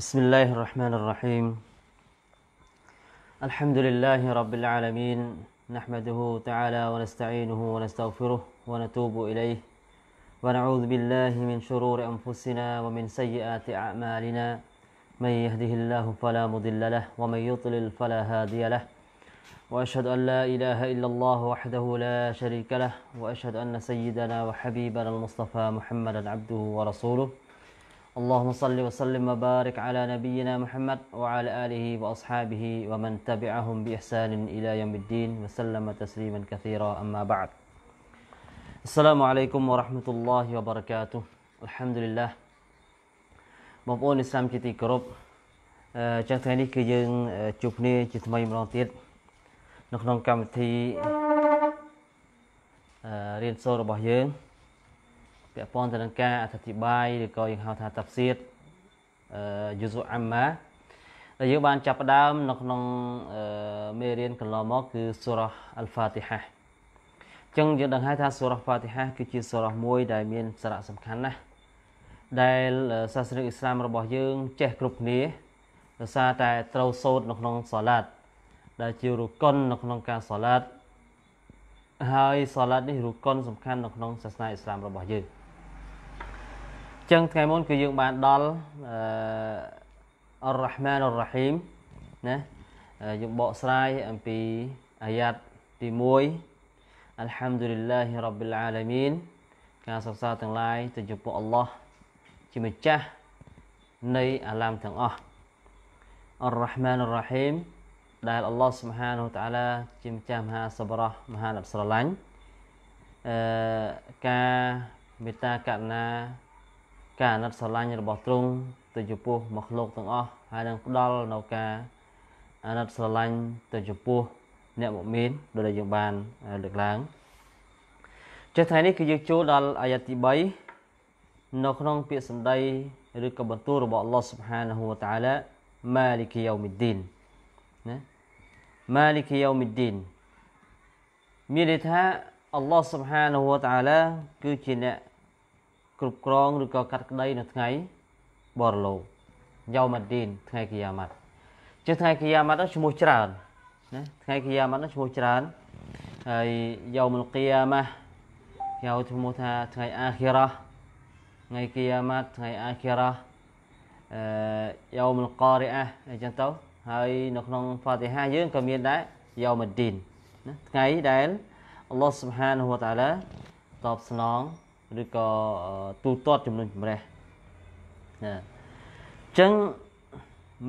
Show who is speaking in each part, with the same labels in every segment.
Speaker 1: بسم الله الرحمن الرحيم الحمد لله رب العالمين نحمده تعالى ونستعينه ونستغفره ونتوب إليه ونعوذ بالله من شرور أنفسنا ومن سيئات أعمالنا من يهده الله فلا مضل له ومن يضلل فلا هادي له وأشهد أن لا إله إلا الله وحده لا شريك له وأشهد أن سيدنا وحبيبنا المصطفى محمدا عبده ورسوله اللهم صل وسلم وبارك على نبينا محمد وعلى آله وأصحابه ومن تبعهم بإحسان إلى يوم الدين وسلم تسليما كثيرا أما بعد السلام عليكم ورحمة الله وبركاته الحمد لله مبون اسلام كتي تشوفني បងប្អូនឥស្លាមជាទីគោរពអញ្ចឹងថ្ងៃនេះគឺយើងជួបគ្នាជាថ្មីម្ដងទៀតនៅក្នុងកម្មវិធីរៀនសូត្ររបស់យើងពាក់ព័ន្ធទៅនឹងការអធិប្បាយឬក៏យើងហៅថាតាហ្វសៀតអឺយូស៊ូអាម៉ាដែលយើងបានចាប់ផ្ដើមនៅក្នុងមេរៀនកន្លងមក គឺសូរ៉ាអល់ហ្វាទីហាអញ្ចឹងយើងដឹងហើយថាសូរ៉ាហ្វាទីហាគឺជាសូរ៉ាមួយដែលមានសារៈសំខាន់ណាស់ដែលសាសនាអ៊ីស្លាមរបស់យើង ចេះគ្រប់គ្នាដោយសារតែត្រូវសូត្រនៅក្នុងសាឡាត់ដែលជារុកុននៅក្នុងការសាឡាត់ហើយសាឡាត់នេះរុកុនសំខាន់នៅក្នុងសាសនាអ៊ីស្លាមរបស់យើងចឹងថ្ងៃមុនគឺយើងបានដល់អឺអររ៉ហ្មានអររ៉ហ៊ីមណាយើងបកស្រាយអំពីអាយ៉ាតទី1អាល់ហាំឌុលីឡាហ៊ីរ៉ាប៊ីលអាឡាមីនការសរសើរទាំងឡាយទៅចំពោះអល់ឡោះជាម្ចាស់នៃអាឡាមទាំងអស់អររ៉ហ្មានអររ៉ហ៊ីមដែលអល់ឡោះស៊ុបហានូតាឡាជាម្ចាស់មហាសបរោះមហាអ្នកស្រឡាញ់អឺការមេត្តាករណាការអាណិតស្រឡាញ់របស់ទ្រង់ទៅចំពោះមកលោកទាំងអស់ហើយនឹងផ្ដល់នៅការអាណិតស្រឡាញ់ទៅចំពោះ អ្នកមុមីនដូចដែលយើងបានលើកឡើងចេះថ្ងៃនេះគឺយើងចូលដល់អាយ៉ាទី3នៅក្នុងពាក្យសម្ដីឬក៏បន្ទូលរបស់ Allah Subhanahu wa Ta'ala Maliki Yawmiddin ណា Maliki Yawmiddin មានន័យថា Allah Subhanahu wa Ta'ala គឺជាអ្នកគ្រប់គ្រងឬក៏កាត់ក្តីនៅថ្ងៃបរលោកយោម៉ាឌីនថ្ងៃគីយ៉ាម៉ាត់ជាថ្ងៃគីយ៉ាម៉ាត់នោះឈ្មោះច្រើនណាថ្ងៃគីយ៉ាម៉ាត់នោះឈ្មោះច្រើនហើយយោមលគីយ៉ាម៉ាហៅឈ្មោះថាថ្ងៃអាខិរ៉ាថ្ងៃគីយ៉ាម៉ាត់ថ្ងៃអាខិរ៉ាអឺយោមលការ៉ាអញ្ចឹងទៅហើយនៅក្នុងហ្វាទីហាយើងក៏មានដែរយោម៉ាឌីនណាថ្ងៃដែលអល់ឡោះស៊ុបហានហូវតាឡាតបស្នងឬក៏ទូទាត់ចំណុចម្រះណាអញ្ចឹង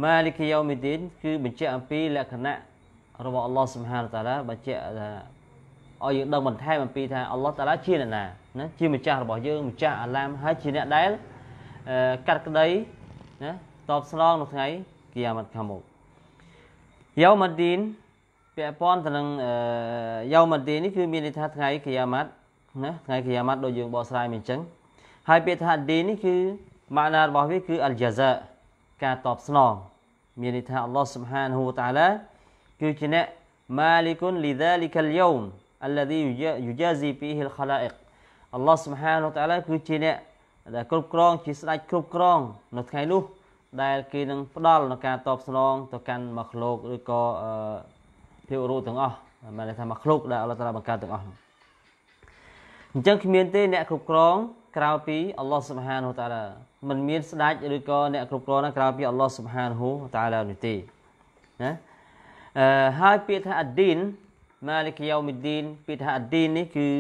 Speaker 1: Malik Yawmiddin គឺបញ្ជាក់អំពីលក្ខណៈរបស់ Allah Subhanahu Wa Ta'ala បញ្ជាក់ថាឲ្យយើងដឹងបន្ថែមអំពីថា Allah Ta'ala ជាអ្នកណាណាជាម្ចាស់របស់យើងម្ចាស់អាឡាមហើយជាអ្នកដែលកាត់ក្តីណាតបស្នងនៅថ្ងៃគីយ៉ាមាត់ខាងមុខ Yawmiddin ពាក់ព័ន្ធទៅនឹង Yawmiddin នេះគឺមានន័យថាថ្ងៃគីយ៉ាមាត់ណាថ្ងៃគិយាម៉ាត់ដូចយើងបកស្រាយមិនអញ្ចឹងហើយពាក្យថាឌីនេះគឺម៉ាណារបស់វាគឺអលជាសាការតបស្នង មានន័យថាអល់ឡោះស៊ុបហានហ៊ូតាឡាគឺជាអ្នកម៉ាលីគុនលីដាលីកាលយូម الذي يجازي فيه الخلائق អល់ឡោះស៊ុបហានហ៊ូតាឡាគឺជាអ្នកដែលគ្រប់គ្រងជាស្ដេចគ្រប់គ្រងនៅថ្ងៃនោះ ដែលគេនឹងផ្ដល់នៅការតបស្នង ទៅកាន់មកលោកឬក៏ភាវរੂទាំងអស់មានន័យថាមកលោកដែលអល់ឡោះតាឡាបង្កើតទាំងអស់នោះអញ្ចឹងគ្មានទេអ្នកគ្រប់គ្រងក្រៅពីអល់ឡោះសុបហានូតាឡាមិនមានស្ដេចឬក៏អ្នកគ្រប់គ្រងក្រៅពីអល់ឡោះសុបហានូតាឡានោះទេណាអឺហើយពាក្យថាអាឌីនម៉ាលីកយោមីឌីនពាក្យថាអាឌីននេះគឺ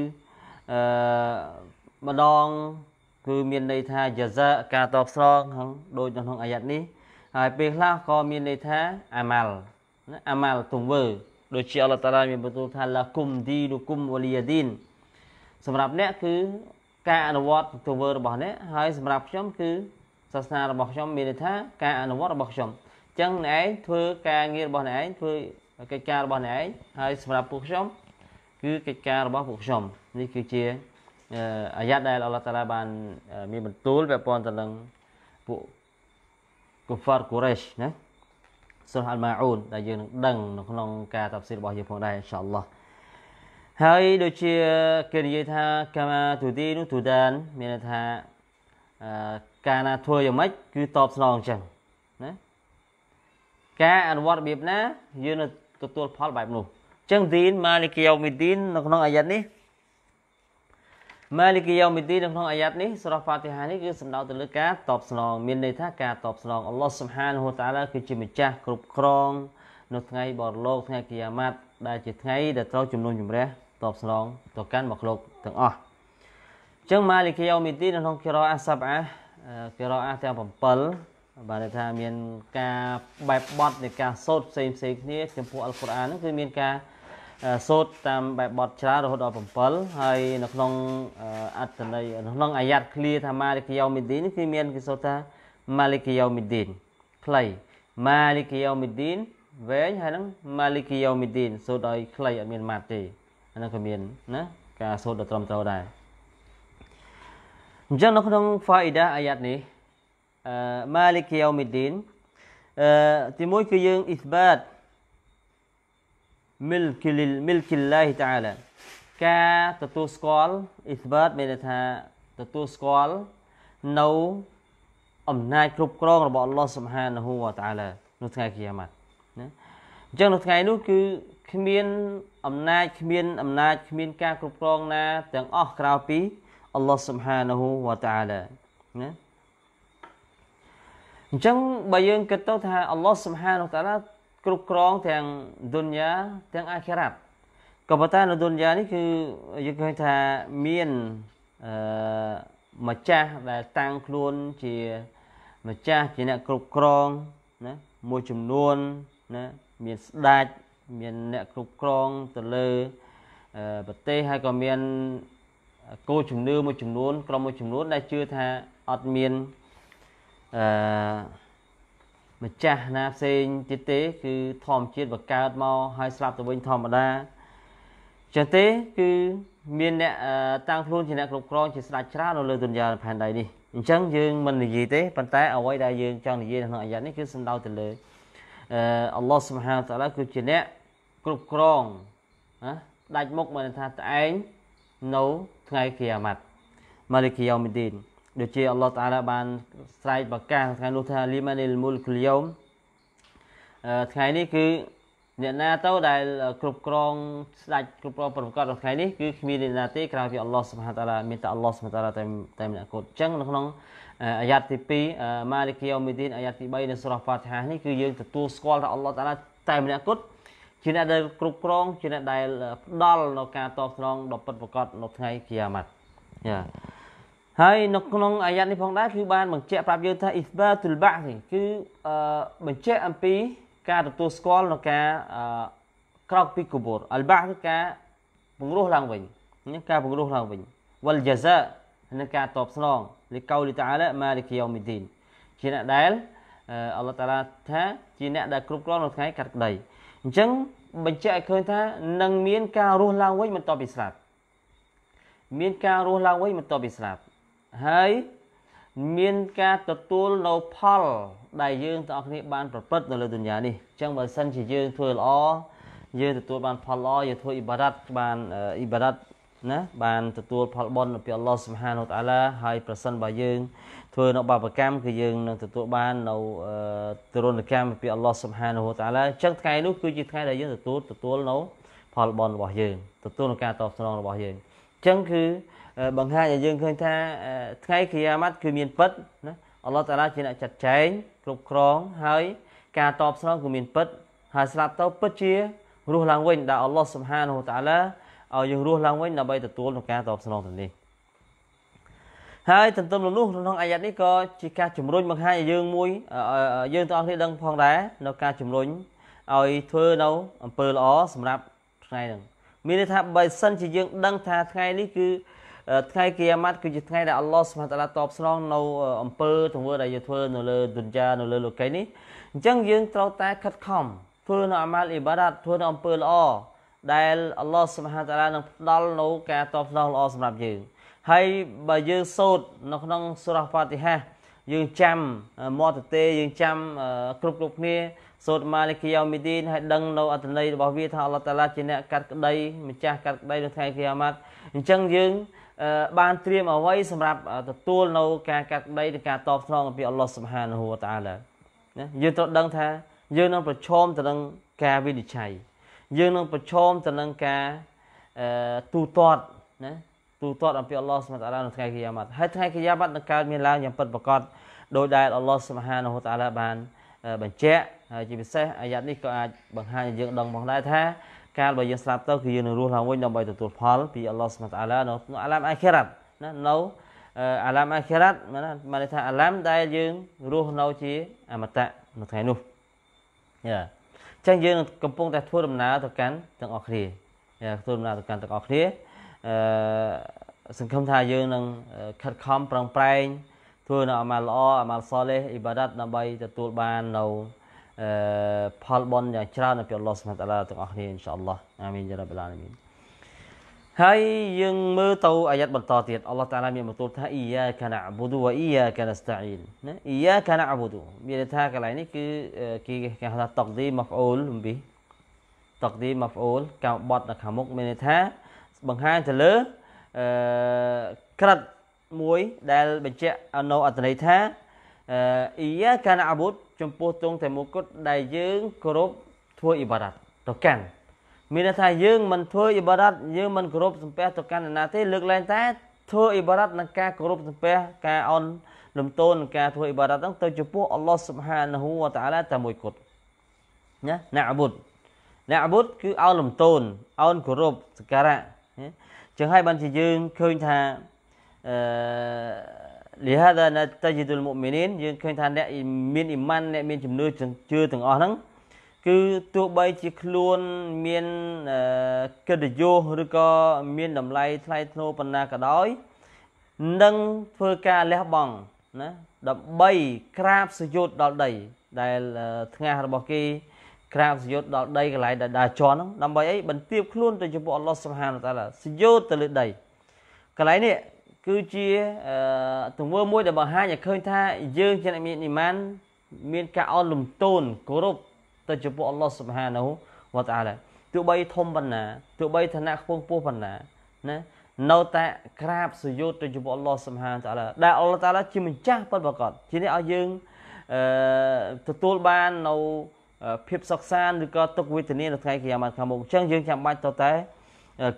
Speaker 1: អឺម្ដងគឺមានន័យថាយ៉ាសាការតបស្នងដូចនៅក្នុងអាយ៉ាត់នេះ ហើយពេលខ្លះក៏មានន័យថាអាម៉ាល់អាម៉ាល់ទង្វើ ដូចជាអល់ឡោះតាឡាមានបន្ទូលថាឡាគុំឌីនុគុំវលីយ៉ាឌីនសម្រាប់អ្នកគឺការអនុវត្តទៅធ្វើរបស់អ្នកហើយសម្រាប់ខ្ញុំគឺសាសនារបស់ខ្ញុំ មានន័យថាការអនុវត្តរបស់ខ្ញុំអញ្ចឹងអ្នកឯងធ្វើការងាររបស់អ្នកឯងធ្វើកិច្ចការរបស់អ្នកឯងហើយសម្រាប់ពួកខ្ញុំគឺកិច្ចការរបស់ពួកខ្ញុំនេះគឺជាអាយ៉ាតដែលអល់ឡោះតាឡាបាន មានបន្ទូលពាក់ព័ន្ធទៅនឹងពួកកូហ្វារកូរ៉េសណាសូរ៉ាល់ម៉ាអ៊ូនដែលយើងនឹងដឹងនៅក្នុងការតាប់ស៊ីរបស់យើងផងដែរអ៊ីនសាអល់ឡោះហើយដូចជាគេនិយាយថាកាមាទូទីនោះទូដានមានន័យថាអឺការណាធ្វើយ៉ាងម៉េចគឺតបស្នងអញ្ចឹងណាការអនុវត្តរបៀបណាយើងនឹងទទួល ផលបែបនោះអញ្ចឹងឌីនម៉ាលីកយូមីឌីននៅក្នុងអាយ៉ាត់នេះម៉ាលីកយូមីឌីននៅក្នុងអាយ៉ាត់នេះសូរ៉ាហ្វាទីហានេះគឺសំដៅទៅលើការតបស្នងមានន័យថាការតបស្នងអល់ឡោះស៊ុបហានហូតាឡាគឺជាម្ចាស់គ្រប់គ្រងនៅថ្ងៃបរលោកថ្ងៃគីយ៉ាម៉ាត់ដែលជាថ្ងៃដែលត្រូវជំនុំជម្រះតបស្នងទៅកាន់មកលោកទាំងអស់អញ្ចឹងម៉ាលីកយោមីទីនៅក្នុងគិរោអាសបអាគិរោអាទាំង7បានថាមានការបែបបត់នៃការសូត្រផ្សេងផ្សេងគ្នាចំពោះអល់កុរអានហ្នឹងគឺមាន ការសូត្រតាមបែបបទច្រើនរហូតដល់7ហើយ នៅក្នុងអត្តន័យក្នុង អាយ៉ាត់ឃ្លាថាម៉ាលីកយោមីឌីនគឺមានគេសូត្រថាម៉ាលីកយោមីឌីនខ្លីម៉ាលីកយោមីឌីនវែងហើយនឹងម៉ាលីកយោមីឌីន សូត្រឲ្យខ្លីអត់មានម៉ាត់ទេអានោះក៏មានណាការសូត្រដ៏ត្រឹមត្រូវដែរអញ្ចឹងនៅក្នុង faida អាយ៉ាត់នេះអឺ Malik Yawmiddin អឺទីមួយគឺយើង isbat milk lil milk lillahi ta'ala ការទទួលស្គាល់ isbat មានន័យថាទទួលស្គាល់នៅអំណាចគ្រប់គ្រង របស់ Allah Subhanahu wa ta'ala នៅថ្ងៃគីយ៉ាម៉ាត់ណាអញ្ចឹងនៅថ្ងៃនោះគឺគ្មានអំណាចគ្មានអំណាចគ្មានការគ្រប់គ្រងណាទាំងអស់ក្រៅពីអល់ឡោះស៊ុបហានហ៊ូវតាឡាណាអញ្ចឹងបើយើងគិតទៅថាអល់ឡោះស៊ុបហានតាឡាគ្រប់គ្រងទាំងឌុនយ៉ាទាំងអាខិរ៉ាត់ក៏ប៉ុន្តែនៅឌុនយ៉ានេះគឺយើងឃើញថាមានអឺម្ចាស់ដែលតាំងខ្លួនជាម្ចាស់ជាអ្នកគ្រប់គ្រងណាមួយចំនួនណាមានស្ដេចមានអ្នកគ្រប់គ្រងទៅលើប្រទេសហើយក៏មានគោលជំនឿមួយចំនួន ក្រុមមួយចំនួនដែលជឿថាអត់មានអឺម្ចាស់ណាផ្សេងទៀតទេ គឺធម្មជាតិបង្កើតមកហើយស្លាប់ទៅវិញធម្មតាចឹងទេគឺមានអ្នកតាំងខ្លួនជាអ្នកគ្រប់គ្រងជាស្ដេចច្រើននៅលើទុនយ៉ាផែនដីនេះអញ្ចឹងយើងមិននិយាយទេប៉ុន្តែ អ្វីដែលយើង ចង់និយាយក្នុងអាយ៉ានេះគឺសំដៅទៅលើអឺអល់ឡោះស៊ុបហានតាឡាគឺជាអ្នកគ្រប់គ្រងណាដាច់មុខបានថាត្អែងនៅថ្ងៃកិយាម៉ាត់ម៉ាលីកយោមីឌីនដូចជាអល់ឡោះតាឡាបានស្រែកប្រកាសថ្ងៃនោះថាលីម៉ានីលមូលគុលយោមថ្ងៃនេះគឺអ្នកណាទៅដែលគ្រប់គ្រង ស្ដេចគ្រប់គ្រងប្រកាសរបស់ថ្ងៃនេះគឺគ្មានអ្នកណាទេក្រៅពីអល់ឡោះសុបហានតាឡាមានតែអល់ឡោះសុបហានតាឡាតែតែម្នាក់គត់អញ្ចឹងនៅក្នុងអាយ៉ាត់ទី2ម៉ាលីកយោមីឌីនអាយ៉ាត់ទី3នៅសូរ៉ាហ្វាទីហានេះគឺយើងទទួលស្គាល់ថាអល់ឡោះតាឡាតែម្នាក់គត់ជាអ្នកដែលគ្រប់គ្រងជាអ្នកដែលផ្ដល់នៅការតបស្នងដល់ពិតប្រាកដនៅថ្ងៃជាអាម៉ាត់យ៉ាហើយនៅក្នុងអាយ៉ាត់នេះផងដែរគឺបានបញ្ជាក់ប្រាប់យើងថាអ៊ីស្បាទុលបាក់នេះគឺបញ្ជាក់អំពីការទទួលស្គាល់នៅការក្រោកពីគូបូរអលបាក់គឺការពង្រោះឡើងវិញនេះការពង្រោះឡើងវិញវលជាសានឹងការតបស្នងលិកោលីតាឡាម៉ាលីកយូមីឌីនជាអ្នកដែលអល់ឡោះតាឡាថាជាអ្នកដែលគ្រប់គ្រងនៅថ្ងៃកាត់ក្តីអញ្ចឹងបញ្ជាក់ឲ្យឃើញថានឹងមានការរស់ឡើងវិញបន្ទាប់ពីស្លាប់មានការរស់ឡើងវិញបន្ទាប់ពីស្លាប់ហើយមានការទទួលនៅផល ដែលយើង ទាំងអស់គ្នាបានប្រព្រឹត្តនៅលើទុនយ៉ានេះអញ្ចឹងបើសិនជាយើងធ្វើល្អយើងទទួលបាន ផលល្អយើងធ្វើអ៊ីបារ៉ាត់បានអ៊ីបារ៉ាត់ណាបានទទួល ផលបុណ្យពីអល់ឡោះសុបហានូតាឡាហើយប្រសិនបើយើងធ្វើនៅបាបកម្មគឺយើងនឹងទទួលបាននៅទរណកម្មពីអល់ឡោះសុបហានូតាឡាអញ្ចឹងថ្ងៃនោះគឺជាថ្ងៃដែលយើងទទួលទទួលនៅផលបុណ្យរបស់យើងទទួលនៅការតបស្នងរបស់យើងអញ្ចឹងគឺបង្ហាញឲ្យយើងឃើញថាថ្ងៃគិយាម៉ាត់គឺមានពិតណាអល់ឡោះតាឡាជាអ្នកចាត់ចែងគ្រប់គ្រងហើយការតបស្នងគឺមានពិតហើយស្លាប់ទៅពិតជារស់ឡើងវិញដែលអល់ឡោះសុបហានូតាឡាឲ្យយើងរស់ឡើងវិញដើម្បីទទួលនឹងការតបស្នងទៅនេះហើយទន្ទឹមនឹងនោះក្នុងអាយ៉ាត់នេះក៏ជាការជំរុញបង្ហាញឲ្យយើងមួយ យើងទាំងអស់គ្នាដឹងផងដែរនៅការជំរុញឲ្យធ្វើនៅអំពើល្អសម្រាប់ថ្ងៃហ្នឹងមានន័យថាបើសិនជាយើងដឹង ថាថ្ងៃនេះគឺថ្ងៃគីយ៉ាម៉ាត់គឺជាថ្ងៃដែលអល់ឡោះសុបហានតាឡាតបស្នងនៅអំពើទង្វើដែលយើងធ្វើនៅលើឌុនយ៉ានៅលើលោកីនេះអញ្ចឹងយើងត្រូវតែខិតខំធ្វើនៅអាម៉ាល់អ៊ីបាដាតធ្វើនៅអំពើល្អដែលអល់ឡោះសុបហានតាឡានឹងផ្ដល់នូវការតបស្នងល្អសម្រាប់យើងហើយបើយើងសូត្រនៅក្នុងសូរ៉ាហ្វាទីហាយើងចាំមាត់តេយើងចាំគ្រប់គ្រប់គ្នាសូត្រម៉ាលីកយ៉ាមីឌីនហើយដឹងនៅអត្ថន័យរបស់វាថាអល់ឡោះតាឡាជាអ្នកកាត់ក្តីម្ចាស់កាត់ក្តីនៅថ្ងៃគីយ៉ាម៉ាត់អញ្ចឹងយើងបានត្រៀមអ្វីសម្រាប់ទទួលនៅការកាត់ក្តីនិងការតបស្នងពីអល់ឡោះសុបហានហូវតាឡាណាយើងត្រូវដឹងថាយើងនឹងប្រឈមទៅនឹងការវិនិច្ឆ័យយើងនឹងប្រឈមទៅនឹងការទូទាត់ណាទូទាត់អំពីអល់ឡោះសុបហាននៅថ្ងៃគីយ៉ាម៉ាត់ហើយថ្ងៃគីយ៉ាម៉ាត់នឹងកើតមានឡើងយ៉ាងពិតប្រាកដដោយដែលអល់ឡោះសុបហានហូតាឡាបានបញ្ជាក់ហើយជាពិសេសអាយ៉ាត់នេះក៏អាចបង្ហាញឲ្យយើងដឹងផងដែរថា កាលបើយើងស្លាប់ទៅគឺយើងនឹងរស់ឡើងវិញដើម្បីទទួលផលពីអល់ឡោះសុបហាននៅអាឡាមអាខិរ៉ាត់ណានៅអាឡាមអាខិរ៉ាត់ណាមកន័យថាអាឡាមដែលយើងរស់នៅជាអមតៈនៅថ្ងៃនោះយ៉ាចឹងយើងកំពុងតែធ្វើដំណើរទៅកាន់ទាំងអស់គ្នាធ្វើដំណើរទៅកាន់ទាំងអស់គ្នាអឺសង្ឃឹមថាយើងនឹងខិតខំប្រឹងប្រែងធ្វើនៅអាម៉ាលល្អអាម៉ាលសលេះអ៊ីបាដាតដើម្បីទទួលបាននៅផលបុណ្យយ៉ាងច្រើនពីអល់ឡោះសុបហានតាឡាទាំងអស់គ្នាអ៊ីនសាអល់ឡោះអាមីនយ៉ារ៉ាប់អាឡាមីនហើយយើងមើលទៅអាយ៉ាត់បន្តទៀតអល់ឡោះតាឡាមានបន្ទូលថាអ៊ីយ៉ាកាណាប៊ូឌូវ៉ាអ៊ីយ៉ាកាណាស្តាអ៊ីនណាអ៊ីយ៉ាកាណាប៊ូឌូមានន័យថាកន្លែងនេះគឺគេគេហៅថាតកឌីម៉ាហ្វអ៊ូលអំពីតកឌីម៉ាហ្វអ៊ូលកៅបត់នៅខាងមុខមានន័យថាបង្ហាញទៅលើអឺក្រិតមួយដែលបញ្ជាក់នៅអត្ថន័យថាអ៊ីយ៉ាកាណាប៊ូចំពោះទ្រង់តែមួយគត់ដែលយើងគោរពធ្វើអ៊ីបារ៉ាត់ទៅកាន់មានន័យថាយើងមិនធ្វើអ៊ីបារ៉ាត់យើងមិនគោរពសំពះទៅកាន់អ្នកណាទេលើកលែងតែ ធ្វើអ៊ីបារ៉ាត់នឹងការគោរពសំពះការអន់លំទោននឹងការធ្វើអ៊ីបារ៉ាត់ហ្នឹងទៅចំពោះអល់ឡោះស៊ុបហានហ៊ូវតាអាឡាតែមួយគត់ណាណាអបុតណាអបុតគឺឲ្យលំទោនឲ្យគោរពសក្ការៈចឹងហើយបានជាយើងឃើញថាអឺ لهذا نتجد المؤمنين យើងឃើញថាអ្នកមានអ៊ីម៉ានអ្នកមានជំនឿជឿទាំងអស់ហ្នឹងគឺទោះបីជាខ្លួនមានកិត្តិយសឬក៏មានតម្លៃថ្លៃថ្នូរប៉ុណ្ណាក៏ដោយនឹងធ្វើការលះបង់ណាដើម្បីក្រាបសយុទ្ធដល់ដី ដែលថ្ងាសរបស់គេក្រាបសយុទ្ធដល់ដីកន្លែងដែលដាជន់ហ្នឹងដើម្បីអីបន្ទាបខ្លួនទៅចំពោះអល់ឡោះសុបហានតាឡាសយុទ្ធទៅលើដីកន្លែងនេះគឺជាទង្វើមួយដែលបង្ហាញឲ្យឃើញថាយើងជាអ្នកមានអ៊ីម៉ាន មានការអន់លំទោនគោរពទៅចំពោះអល់ឡោះសុបហានូវតាឡាទោះបីធំប៉ុណ្ណាទោះបីឋានៈខ្ពង់ខ្ពស់ប៉ុណ្ណាណានៅតែក្រាបសុយោទៅចំពោះអល់ឡោះសុបហានតាឡាដែលអល់ឡោះតាឡាជាម្ចាស់ពិតប្រាកដជានេះឲ្យយើងអឺទទួលបាននៅភាពសុខសាន្តឬក៏ទុកវេទនានៅថ្ងៃគិយាម៉ាត់ខាងមុខអញ្ចឹងយើងចាំបាច់ទៅតែ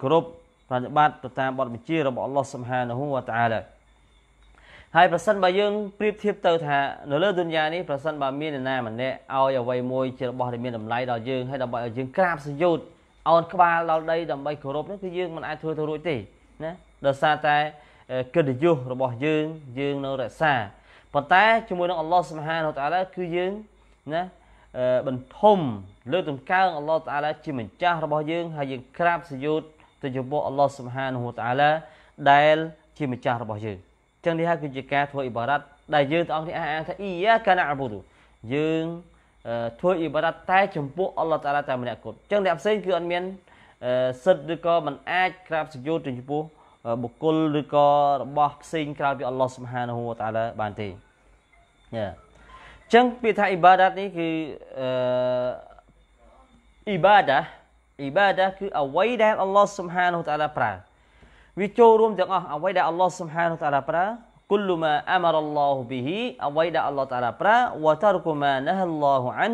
Speaker 1: គ្រប់ប្រតិបត្តិទៅតាមបទបញ្ជារបស់អល់ឡោះសុបហានហូវតាឡាហើយប្រសិនបើយើងប្រៀបធៀបទៅថានៅលើឌុនយ៉ានេះប្រសិនបើមាននរណាម្នាក់ឲ្យអ្វីមួយជារបស់ដែលមានតម្លៃដល់យើងហើយដើម្បីឲ្យយើងក្រាបសយុទ្ធអោនក្បាលដល់ដីដើម្បីគោរពនោះគឺយើងមិនអាចធ្វើទៅរួចទេណាដោយសារតែកិត្តិយសរបស់យើងយើងនៅរក្សាប៉ុន្តែជាមួយនឹងអល់ឡោះសុបហានតាឡាគឺយើងណាបន្ធំលើតម្កើងអល់ឡោះតាឡាជាម្ចាស់របស់យើង ហើយយើងក្រាបសយុទ្ធទៅចំពោះអល់ឡោះសុបហានតាឡាដែល ជាម្ចាស់របស់យើងចឹងនេះហើយគឺជាការធ្វើអ៊ីបារ៉ាត់ដែលយើងទាំងអស់គ្នាអះអាងថាអ៊ីយ៉ាកាណាអ៊បូឌូយើងធ្វើអ៊ីបារ៉ាត់តែចំពោះអល់ឡោះតាឡាតែម្នាក់គត់ចឹងអ្នកផ្សេងគឺអត់មានសិទ្ធឬក៏មិនអាចក្រាបសុយោទៅចំពោះបុគ្គលឬក៏របស់ផ្សេងក្រៅពីអល់ឡោះសុបហានហូវតាឡាបានទេយ៉ាចឹងពាក្យថាអ៊ីបាដាតនេះគឺអឺអ៊ីបាដាអ៊ីបាដាគឺអ្វីដែលអល់ឡោះសុបហានហូវតាឡាប្រើវាចូលរួមទាំងអស់អ្វីដែលអល់ឡោះសុបហានតាឡាប្រើគុលម៉ាអាម៉ារឡោះប៊ីហ៊ីអ្វីដែលអល់ឡោះតាឡាប្រើវ៉ាតារគុម៉ាណាហឡោះអាន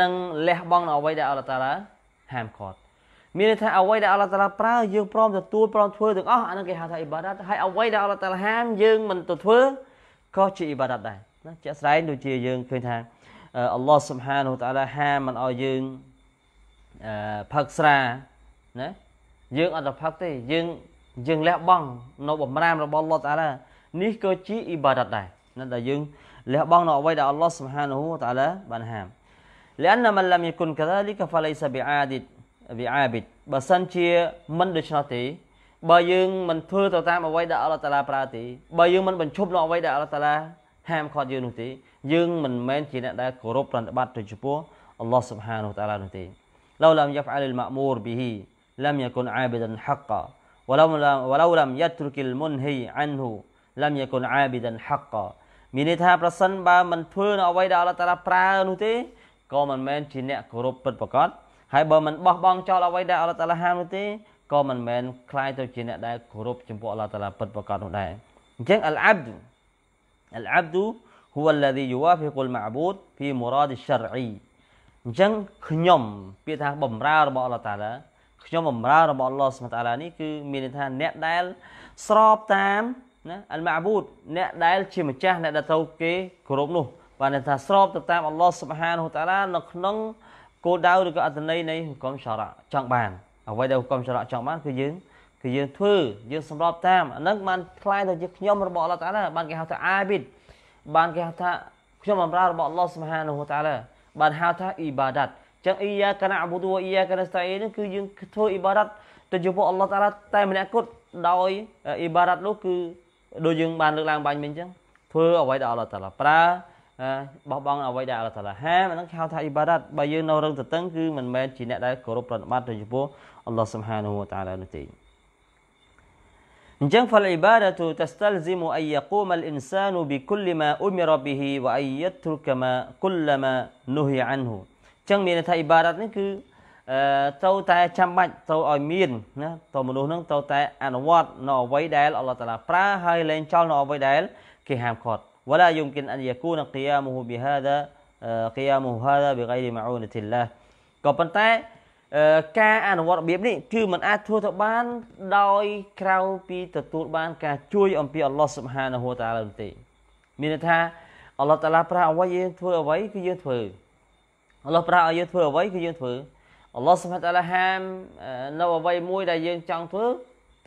Speaker 1: និងលះបង់អ្វីដែលអល់ឡោះតាឡាហាមឃាត់មានន័យថាអ្វីដែលអល់ឡោះតាឡាប្រើយើងព្រមទទួលព្រមធ្វើទាំងអស់អានឹងគេហៅថាអ៊ីបាដាតហើយអ្វីដែលអល់ឡោះតាឡាហាមយើងមិនទៅធ្វើក៏ជាអ៊ីបាដាតដែរណាជាក់ស្ដែងដូចជាយើងឃើញថាអល់ឡោះសុបហានតាឡាហាមមិនឲ្យយើងផឹកស្រាណាយើងអត់ទៅផឹកទេយើងយើងលះបង់នៅបំរាមរបស់អល់ឡោះតាឡានេះក៏ជាអ៊ីបាដតដែរណាដែលយើងលះបង់នៅអ្វីដែលអល់ឡោះស៊ុបហានហូតាឡាបានហាម لأن من لم يكن كذلك فليس بعابد بعابد បើសិនជាមិនដូច្នោះទេបើយើងមិនធ្វើទៅតាមអ្វីដែលអល់ឡោះតាឡាប្រើទេបើយើងមិនបញ្ឈប់នៅអ្វីដែលអល់ឡោះតាឡាហាមឃាត់យើងនោះទេយើងមិនមែនជាអ្នកដែលគោរពប្រតិបត្តិទៅចំពោះអល់ឡោះស៊ុបហានហូតាឡានោះទេ لو لم يفعل المأمور به لم يكن عابدا حقا ولو لم يترك المنهي عنه لم يكن عابدا حقا មានន័យថាប្រសិនបើមិនធ្វើនៅអ្វីដែលអល់ឡោះតាឡាប្រើនោះទេក៏មិនមែនជាអ្នកគោរពពិតប្រាកដហើយបើមិនបោះបង់ចោលអ្វីដែលអល់ឡោះតាឡាហាមនោះទេក៏មិនមែនคล้ายទៅជាអ្នកដែលគោរពចំពោះអល់ឡោះតាឡាពិតប្រាកដនោះដែរអញ្ចឹងអលអាប់ឌូអលអាប់ឌូ هو الذي يوافق المعبود في مراد الشرعي អញ្ចឹងខ្ញុំពាក្យថាបំរើរបស់អល់ឡោះតាឡាខ្ញុំបម្រើរបស់អល់ឡោះសុបតាឡានេះគឺមានន័យថាអ្នកដែល ស្របតាមណាអលម៉ាប៊ូត អ្នកដែល ជាម្ចាស់អ្នកដែលត្រូវគេគោរពនោះ បានន័យថាស្របទៅតាមអល់ឡោះសុបហានហូតាឡានៅក្នុងគោលដៅឬក៏អត្ថន័យនៃហុកមសារ៉ាចង់បាន អ្វីដែលហុកមសារ៉ាចង់បានគឺយើងគឺយើងធ្វើយើងសម្របតាមអានឹងបានខ្លាយទៅជាខ្ញុំរបស់អល់ឡោះតាឡាបានគេហៅថាអាប៊ីតបានគេហៅថាខ្ញុំបម្រើរបស់អល់ឡោះសុបហានហូតាឡាបានហៅថាអ៊ីបាដាត់ចឹងអ៊ីយ៉ាកាណាអាប៊ូឌូអ៊ីយ៉ាកាណាស្តាអ៊ីនគឺយើងធ្វើអ៊ីបារ៉ាត់ទៅចំពោះអល់ឡោះតាឡាតែម្នាក់គត់ដោយអ៊ីបារ៉ាត់នោះគឺដូចយើងបានលើកឡើងបាញ់មិញចឹងធ្វើអ្វីដែលអល់ឡោះតាឡាប្រើបោះបង់អ្វីដែលអល់ឡោះតាឡាហាមអានឹងគេហៅថាអ៊ីបារ៉ាត់បើយើងនៅរឹងតឹងគឺមិនមែនជាអ្នកដែលគោរពប្រតិបត្តិទៅចំពោះអល់ឡោះស៊ុបហានូវតាឡានោះទេអញ្ចឹង فالعبادة تستلزم أن يقوم الإنسان بكل ما أمر به وأن يترك ما كل ما نهي عنه ចឹងមានន័យថាអ៊ីបារ៉ាត់នេះគឺអឺត្រូវតែចាំបាច់ត្រូវឲ្យមានណាតើមនុស្សនឹងត្រូវតែ អនុវត្តនៅអ្វីដែលអល់ឡោះតាឡាប្រើហើយលែងចោលនៅអ្វីដែលគេហាមឃាត់ ولا يمكن أن يكون قيامه بهذا قيامه هذا بغير معونة الله ក៏ប៉ុន្តែការអនុវត្តរបៀបនេះ គឺมันអាចធ្វើទៅបានដោយក្រៅពីទទួលបាន ការ ជួយ អំពីអល់ឡោះសុបហានហូតាឡានោះទេមានន័យថា អល់ឡោះតាឡាប្រើអ្វីយើងធ្វើអ្វីគឺយើងធ្វើអល់ឡោះប្រើឲ្យយើងធ្វើអ្វីគឺយើងធ្វើអល់ឡោះសុបហានតាឡាហាមនៅអ្វីមួយដែលយើងចង់ធ្វើ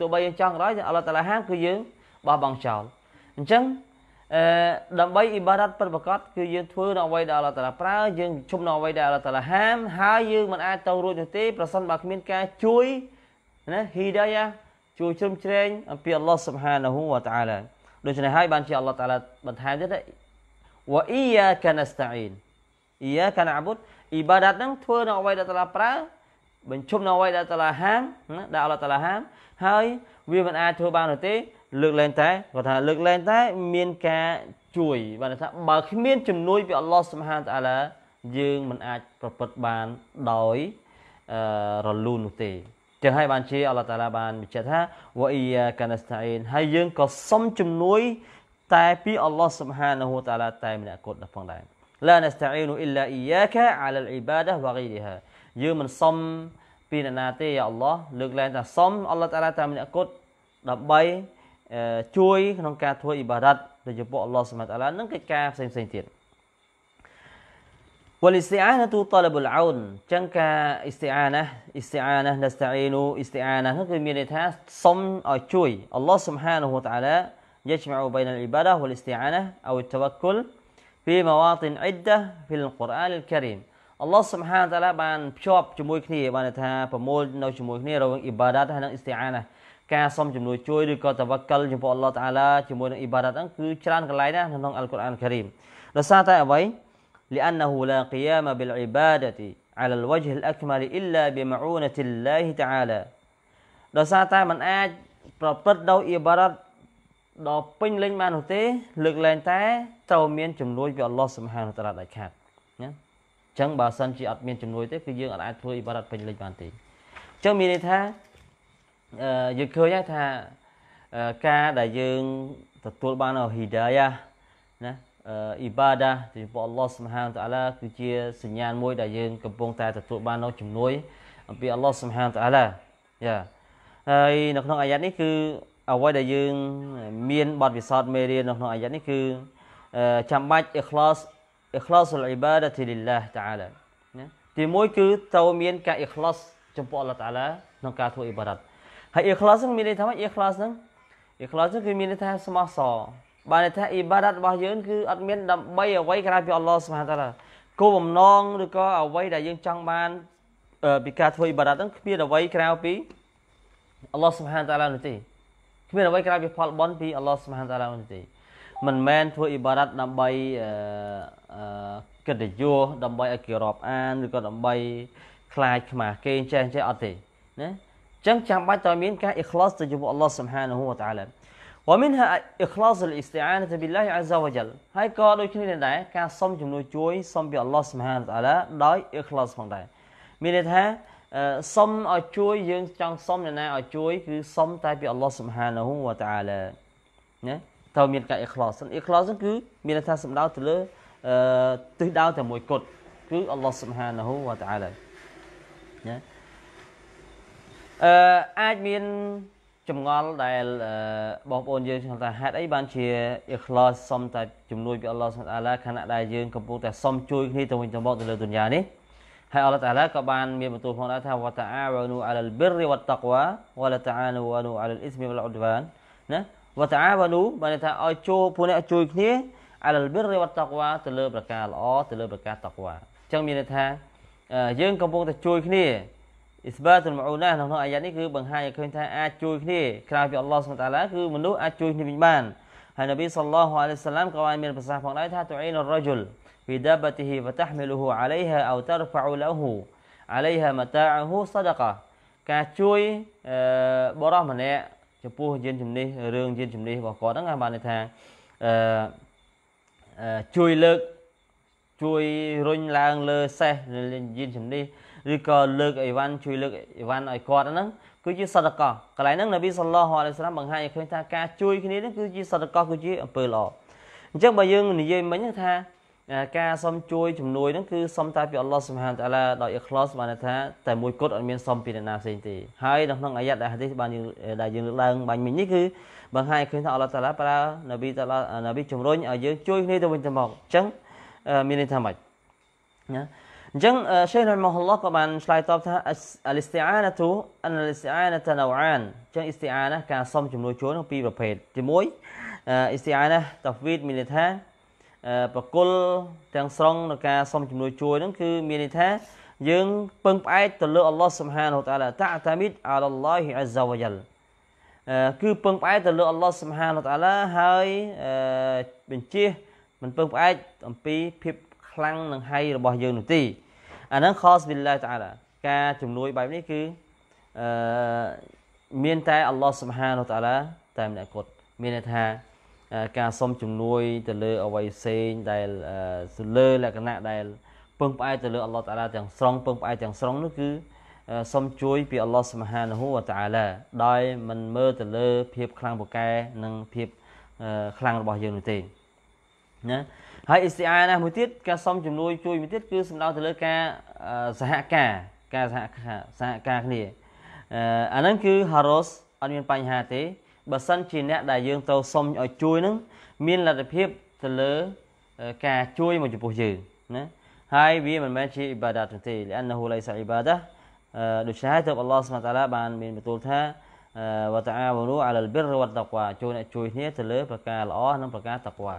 Speaker 1: ទោះបីយើងចង់ក៏ដោយអល់ឡោះតាឡាហាមគឺយើងបោះបង់ចោលអញ្ចឹងអឺដើម្បីអ៊ីបារ៉ាត់ពិតប្រាកដគឺយើងធ្វើនៅអ្វីដែលអល់ឡោះតាឡាប្រើយើងជុំនៅអ្វីដែលអល់ឡោះតាឡាហាមហើយយើងមិនអាចទៅរួចនោះទេប្រសិនបើគ្មានការជួយណាហ៊ីដាយ៉ាជួយជ្រោមជ្រែងអំពីអល់ឡោះសុបហានហ៊ូវតាអាឡាដូច្នេះហើយបានជាអល់ឡោះតាឡាបន្ថែមទៀតវ៉ាអ៊ីយ៉ាកាណាស្តាអ៊ីនអ៊ីយ៉ាកាណាបុតអ៊ីបាដាតហ្នឹងធ្វើនៅអ្វីដែលតាឡាប្រើបញ្ឈប់នៅអ្វីដែលតាឡាហាមណាដែលអល់ឡោះតាឡាហាមហើយវាមិនអាចធ្វើបាននោះទេលើកលែងតែគាត់ថាលើកលែងតែមានការជួយបានថាបើគ្មានជំនួយពីអល់ឡោះសុបហានតាឡាយើងមិនអាចប្រព្រឹត្តបានដោយរលូននោះទេចឹងហើយបានជាអល់ឡោះតាឡាបានបញ្ជាក់ថាវ៉ាអ៊ីយ៉ាកាណាស្តាអ៊ីនហើយយើងក៏សុំជំនួយតែពីអល់ឡោះសុបហានហូតាឡាតែម្នាក់គត់ផងដែរឡានស្តាអ៊ីនូអ៊ីឡាអ៊ីយ៉ាកាអាឡាអ៊ីបាដាវ៉ាហ្គីរីហាយើងមិនសុំពីអ្នកណាទេយ៉ាអល់ឡោះលើកឡើងថាសុំអល់ឡោះតាឡាតាមអ្នកគុតដើម្បីជួយក្នុងការធ្វើអ៊ីបាដាតដោយចំពោះអល់ឡោះសុបហានតាឡានឹងកិច្ចការផ្សេងផ្សេងទៀតវលអ៊ីស្ទីអាណាទូតលបលអោនចឹងការអ៊ីស្ទីអាណាអ៊ីស្ទីអាណាណាស្តាអ៊ីនូអ៊ីស្ទីអាណាគឺមានន័យថាសុំឲ្យជួយអល់ឡោះសុបហានហូតាឡាយជ្មអ៊ូបៃនអ៊ីបាដាវលអ៊ីស្ទីអាណាអោតវ៉ាគុលពីមវ៉ាទីនអ៊ីដាហ្វីលកូរ៉ានអ៊ីលការីមអល់ឡោះសុបហានតាឡាបានភ្ជាប់ជាមួយគ្នាបានថាប្រមូលនៅជាមួយគ្នារវាងអ៊ីបាដាតហើយនិងអ៊ីស្ទីអាណាការសុំជំនួយជួយឬក៏តាវ៉ាកលចំពោះអល់ឡោះតាឡាជាមួយនឹងអ៊ីបាដាតហ្នឹងគឺច្រើនកន្លែងណាស់នៅក្នុងអល់កូរ៉ានការីមដោយសារតែអ្វី لأنه لا قيام بالعبادة على الوجه الأكمل إلا بمعونة الله تعالى ដោយសារតែมันអាចប្រព្រឹត្តដោយអ៊ីបាដាដល់ពេញលេងបាននោះទេ លើកលែងតែត្រូវមានជំនួយពីអល់ឡោះសុបហានតាឡាដាច់ខាតណាអញ្ចឹងបើសិនជាអត់មានជំនួយ ទេគឺយើងអាចធ្វើអ៊ីបារ៉ាត់ពេញលេងបានទេអញ្ចឹងមានន័យថាអឺយើងឃើញហើយថាការដែលយើងទទួលបានអហ៊ីដាយ៉ាណាអ៊ីបាដាចំពោះអល់ឡោះសុបហានតាឡាគឺជាសញ្ញាណមួយដែលយើងកំពុងតែទទួលបាននូវជំនួយអំពីអល់ឡោះសុបហានតាឡាយ៉ាហើយនៅក្នុងអាយ៉ាតនេះគឺអ្វីដែលយើងមានបទពិសោធន៍មេរៀននៅក្នុងអាយ៉ានេះគឺចាំបាច់ ikhlas ikhlasul ibadati lillah ta'ala ណាទីមួយគឺត្រូវមាន ការ ikhlas ចំពោះ Allah ta'ala ក្នុងការធ្វើ ibadat ហើយ ikhlas ហ្នឹងមានន័យថាម៉េច ikhlas ហ្នឹង ikhlas ហ្នឹងគឺមានន័យថាស្មោះសរបានន័យថា ibadat របស់យើងគឺអត់មានដើម្បីអ្វីក្រៅពី Allah subhanahu ta'ala គោលបំណងឬក៏អ្វីដែលយើងចង់បានពីការធ្វើ ibadat ហ្នឹងគ្មានអ្វីក្រៅពី Allah subhanahu ta'ala នោះទេគ្មានអ្វីក្រៅពីផលបន់ពីអល់ឡោះស្មានតាឡានោះទេមិនមែនធ្វើអ៊ីបារ៉ាត់ដើម្បីអឺកិត្តិយសដើម្បីឲ្យគេរាប់អានឬក៏ដើម្បីខ្លាចខ្មាស់គេចេះចេះអត់ទេណាអញ្ចឹងចាំបាច់តើមានការអ៊ីខ្លាសទៅជាមួយអល់ឡោះស៊ុបហានហូវតាអាឡា ومنها إخلاص الاستعانة بالله عز وجل ហើយក៏ដូចគ្នាដែរការសុំជំនួយជួយសុំពីអល់ឡោះស៊ុបហានតាអាឡាដោយអ៊ីខ្លាសផងដែរមានន័យថាសុំឲ្យជួយយើង ចង់សុំអ្នកណាឲ្យជួយ គឺសុំតែពីអល់ឡោះស៊ុបហានាហ៊ូវតាអាឡាណាត្រូវមានការអ៊ីខ្លោសអ៊ីខ្លោសគឺ មានន័យថាសំដៅទៅលើអឺទិសដៅតែមួយគត់ គឺអល់ឡោះស៊ុបហានាហ៊ូវតាអាឡាណាអឺអាចមានចម្ងល់ដែលបងប្អូនយើងឆ្លងថាហេតុអីបានជាអ៊ីខ្លោសសុំតែជំនួយពីអល់ឡោះស៊ុបហានាអាឡាខណៈដែលយើងកំពុងតែសុំជួយគ្នាទៅវិញទៅមកទៅលើទុនយ៉ានេះហើយអល់ឡោះតាឡាក៏បាន មានបន្ទូលផងដែរថាវតាអាវនូអាលបិរិវតក្វាវលតាអានូវនូអាលអ៊ីស្មីវលអ៊ុដវ៉ានណាវតាអាវនូបានថាឲ្យចូលពួកអ្នកជួយគ្នា អាលបិរិវតក្វាទៅលើប្រការល្អទៅលើប្រការតក្វាអញ្ចឹងមានន័យថាយើងកំពុងតែជួយគ្នាអ៊ីស្បាតុលមូណាក្នុងអាយ៉ានេះគឺបង្ហាញឲ្យឃើញថាអាចជួយគ្នា ក្រៅពីអល់ឡោះសុបតាឡាគឺមនុស្សអាចជួយគ្នាវិញបានហើយនប៊ីសល្លោះអាឡៃសាឡាមក៏បានមានប្រសាសន៍ផងដែរថាតូអ៊ីនរ៉ាជុល في دابته فتحمله عليها أو ترفع له عليها متاعه صدقة ការជួយបរិសម្នាក់ចំពោះយានជំនិះរឿងយានជំនិះរបស់គាត់ហ្នឹងបានន័យថាអឺជួយលើកជួយរុញឡើងលើសេះយានជំនិះឬក៏លើកអីវ៉ាន់ជួយលើកអីវ៉ាន់ឲ្យគាត់ហ្នឹងគឺជាសតកោកន្លែងហ្នឹងនប៊ីសល្លោះអាឡៃសាឡាមបង្ហាញឲ្យឃើញថាការជួយគ្នានេះគឺជាសតកោគឺជាអំពើល្អអញ្ចឹងបើយើងនិយាយមិញថាការសុំជួយជំនួយហ្នឹងគឺសុំតែពីអល់ឡោះសុបហានតាឡាដោយ ikhlas បានថាតែមួយគត់អត់មានសុំពីអ្នកណាផ្សេងទេហើយនៅក្នុងអាយ៉ាត់ដែលហាឌីសបានយើងដែលយើងលើកឡើងបាញ់មិញនេះគឺបង្ហាញឃើញថាអល់ឡោះតាឡាប្រើនប៊ីតាឡានប៊ីជំរុញឲ្យយើងជួយគ្នាទៅវិញទៅមកអញ្ចឹងមានន័យថាម៉េចណាអញ្ចឹង Sheikh Rahimahullah ក៏បានឆ្លើយតបថា al-isti'anatu an al-isti'anata naw'an អញ្ចឹង isti'anah ការសុំជំនួយជួយនឹងពីរប្រភេទទី1 isti'anah tafwid មានន័យថាប្រគល់ទាំងស្រុងក្នុងការសុំជំនួយជួយហ្នឹងគឺមានន័យថាយើងពឹងផ្អែកទៅលើអល់ឡោះស៊ុបហានហូតាឡាតាតាមីតអាឡឡោះអាហ្សាវយ៉ាល់គឺពឹងផ្អែកទៅលើអល់ឡោះស៊ុបហានហូតាឡាហើយបញ្ជាមិនពឹងផ្អែកអំពីភាពខ្លាំងនិងហៃរបស់យើងនោះទេអាហ្នឹងខសប៊ីឡាតាឡាការជំនួយបែបនេះគឺអឺមានតែអល់ឡោះស៊ុបហានហូតាឡាតែម្នាក់គាត់មានន័យថាការសុំជំនួយទៅលើអ្វីផ្សេងដែលទៅលើលក្ខណៈដែលពឹងផ្អែកទៅលើអល់ឡោះតាឡាទាំងស្រុងពឹងផ្អែកទាំងស្រុងនោះគឺសុំជួយពីអល់ឡោះសុបហានហូវតាឡាដោយមិនមើលទៅលើភាពខ្លាំងពូកែនិងភាពខ្លាំងរបស់យើងនោះទេណាហើយអ៊ីស្ទីអាណាមួយទៀតការសុំជំនួយជួយមួយទៀតគឺសំដៅទៅលើការសហការការសហការសហការគ្នាអាហ្នឹងគឺ Haros អត់មានបញ្ហាទេបើសិនជាអ្នកដែលយើងទៅសុំឲ្យជួយនឹងមានលទ្ធភាពទៅលើការជួយមកចំពោះយើងណាហើយវាមិនមែនជាអ៊ីបាដាទេលអនហ៊ូឡៃសាអ៊ីបាដាដូច្នេះហើយទើបអល់ឡោះសុបតាឡាបានមានបន្ទូលថាវតាអាវនូអាឡាល់បិរវតាក្វាជួយអ្នកជួយគ្នាទៅលើប្រការល្អនិងប្រការតាក្វាអ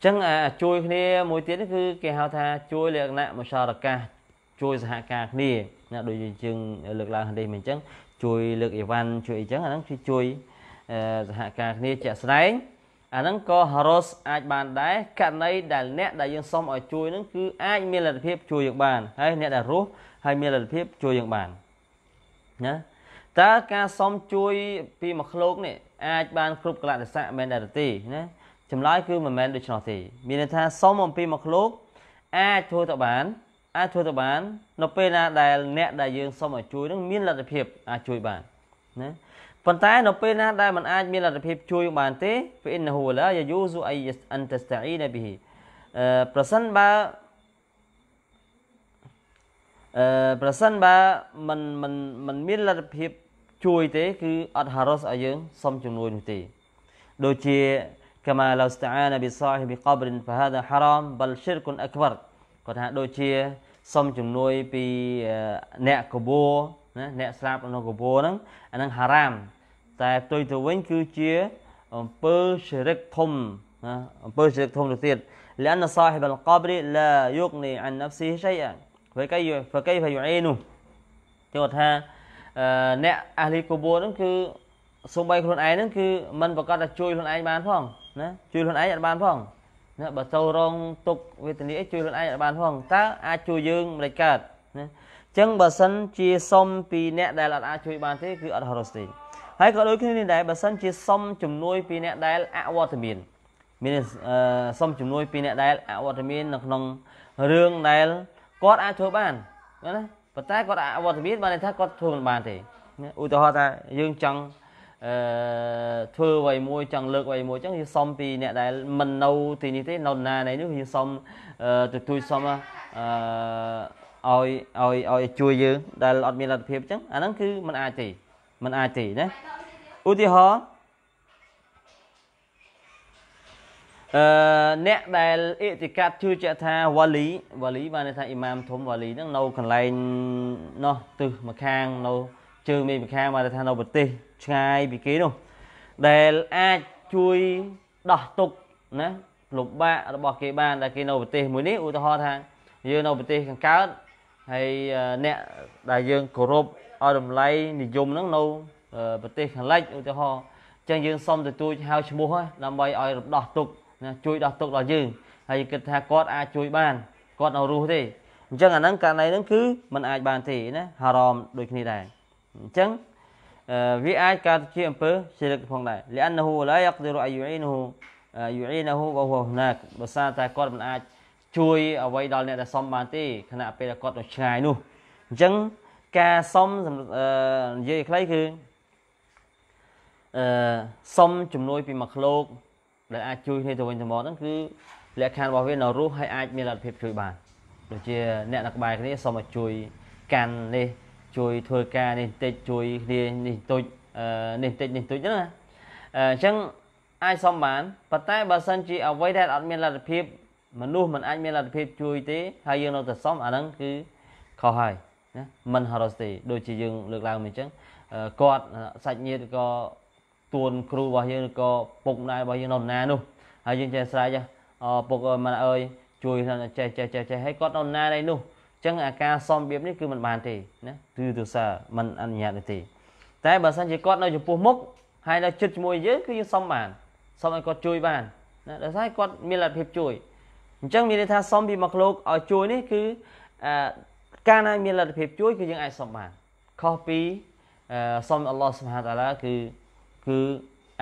Speaker 1: ញ្ចឹងជួយគ្នាមួយទៀតនេះគឺគេហៅថាជួយលក្ខណៈមសារកាសជួយសហការគ្នាណាដូចយើងលើកឡើងនេះមិនអញ្ចឹងជួយលើកអីវ៉ាន់ជួយអីចឹងអាហ្នឹងគឺជួយសហការគ្នាជាក់ស្ដែងអាហ្នឹងក៏ Haros អាចបាន ដែរករណីដែលអ្នកដែលយើងសុំឲ្យជួយហ្នឹងគឺអាចមានលទ្ធភាពជួយយើងបានហើយអ្នកដែលរស់ហើយមានលទ្ធភាពជួយយើងបានណាតើការសុំជួយ ពីមួយឃ្លោកនេះអាចបានគ្រប់កលៈទេសៈមែនដែរទេណាចម្លើយគឺមិនមែនដូច្នោះទេមានន័យថាសុំអំពីមួយឃ្លោកអាចធ្វើទៅបានអាចធ្វើទៅបាន នៅពេលណាដែលអ្នកដែលយើងសុំឲ្យជួយនឹងមានលទ្ធភាព អាចជួយបានណាប៉ុន្តែនៅពេលណាដែលมันអាចមានលទ្ធភាពជួយបានទេពីអ៊ីនហ៊ូឡាយាយូស៊ូអៃអានតស្តាអ៊ីនប៊ីប្រសិនបើអឺប្រសិនបើมันมันมันមានលទ្ធភាពជួយទេគឺអត់ហារ៉ុសឲ្យយើងសុំជំនួយនោះទេដូចជា كما لو استعان بصاحب قبر فهذا حرام بل شرك اكبر គាត់ថាដូចជាសុំជំនួយពីអ្នកកបោណាអ្នកស្លាប់នៅកពរហ្នឹងអាហ្នឹងហារ៉ាមតែផ្ទុយទៅវិញគឺជាអំពើសិរិកធំណាអំពើសិរិកធំទៅទៀត لأن صاحب القبر لا يغني عن نفسه شيئا فكيف يعينه គេថាអ្នកអាលីកូបូហ្នឹងគឺសំបីខ្លួនឯងហ្នឹងគឺมันប្រកាសថាជួយខ្លួនឯងបានផងណាជួយខ្លួនឯងអត់បានផងណាបើចូលរងទុកវេទនាជួយខ្លួនឯងអត់បានផងតើអាចជួយយើងមិនកើតណាចឹងបើសិនជាសុំពីអ្នកដែលអត់អាចជួយបានទេគឺអត់ហរស្ទីហើយក៏ដូចគ្នានេះដែរបើសិនជាសុំជំនួយពីអ្នកដែលអវត្តមានមានសុំជំនួយពីអ្នកដែលអវត្តមាននៅក្នុងរឿងដែលគាត់អាចធ្វើបានណាប៉ុន្តែគាត់អវត្តមានបានន័យថាគាត់ធ្វើមិនបានទេឧទាហរណ៍ថាយើងចង់អឺធ្វើអ្វីមួយចង់លើកអ្វីមួយអញ្ចឹងយើងសុំពីអ្នកដែលមិននៅទីនេះទេនៅណានេះនេះយើងសុំទទួលសុំអឺឲ្យឲ្យឲ្យជួយយើងដែលអត់មានលទ្ធភាពអញ្ចឹងអាហ្នឹងគឺมันអាចទេมันអាចទេណាឧទាហរណ៍អឺអ្នកដែលអ៊ីតិកាត់ជឿជាក់ថាវ៉ាលីវ៉ាលីបានន័យថាអ៊ីម៉ាមធំវ៉ាលីហ្នឹងនៅកន្លែងនោះទឹះម្ខាងនៅជើងមេម្ខាងបានន័យថានៅប្រទេសឆ្ងាយពីគេនោះដែលអាចជួយដោះទុកណាលំបាករបស់គេបានដែលគេនៅប្រទេសមួយនេះឧទាហរណ៍ថាយើងនៅប្រទេសខាងកើតហើយអ្នកដែលយើងគោរពឲ្យតម្លៃនិយមហ្នឹងនៅប្រទេសខាងលិចឧទាហរណ៍អញ្ចឹងយើងសុំទៅទួចហៅឈ្មោះដើម្បីឲ្យរំដោះទុកណាជួយដោះទុកដល់យើងហើយគិតថាគាត់អាចជួយបានគាត់នៅរស់ទេអញ្ចឹងអាហ្នឹងករណីហ្នឹងគឺมันអាចបានទេណាហារ៉មដូចគ្នាដែរអញ្ចឹងវាអាចកើតជាអំពើសិរិកផងដែរលិអានហ៊ូឡាយកឌីរអយូអ៊ីនហ៊ូយូអ៊ីនហ៊ូវហ៊ូហ្នាកបើសារតែគាត់មិនអាចជួយអ្វីដល់អ្នកដែលសុំបានទេខណៈពេលគាត់នៅឆ្ងាយនោះអញ្ចឹងការសុំនិយាយខ្លីគឺអឺសុំជំនួយពីមួយឃ្លោកដែលអាចជួយគ្នាទៅវិញទៅមកហ្នឹងគឺលក្ខខណ្ឌរបស់វានៅរស់ហើយអាចមានលទ្ធភាពជួយបានដូចជាអ្នកនៅក្បែរគ្នាសុំឲ្យជួយកាន់នេះជួយធ្វើការនេះបន្តិចជួយគ្នានេះបន្តិចនេះបន្តិចនេះបន្តិចហ្នឹងណាអញ្ចឹងអាចសុំបានប៉ុន្តែបើសិនជាអ្វីដែលអត់មានលទ្ធភាពមនុស្សមិនអាចមានលទ្ធភាពជួយទេហើយយើងនៅតែសុំអាហ្នឹងគឺខុសហើយណាមិនហរស្ទេដូចជាយើងលើកឡើងមិញអញ្ចឹងគាត់សាច់ញាតិក៏ទួនគ្រូរបស់យើងក៏ពុកម្ដាយរបស់យើងនៅណានោះហើយយើងចេះស្រែកអពុកអើយម៉ែអើយជួយចេះចេះចេះចេះហើយគាត់នៅណាដែរនោះអញ្ចឹងអាការសុំបៀបនេះគឺមិនបានទេណាគឺទោសាមិនអនុញ្ញាតទេតែបើសិនជាគាត់នៅចំពោះមុខហើយនៅចិត្តជាមួយយើងគឺយើងសុំបានសុំឲ្យគាត់ជួយបានណាដោយសារគាត់មានលទ្ធភាពជួយអញ្ចឹងមានន័យថាសុំពីមកលោកឲ្យជួយនេះគឺអឺកាលណាមានលទ្ធភាពជួយ គឺយើងអាចសុំបានខុសពីសុំអល់ឡោះសុបហានតាឡាគឺគឺ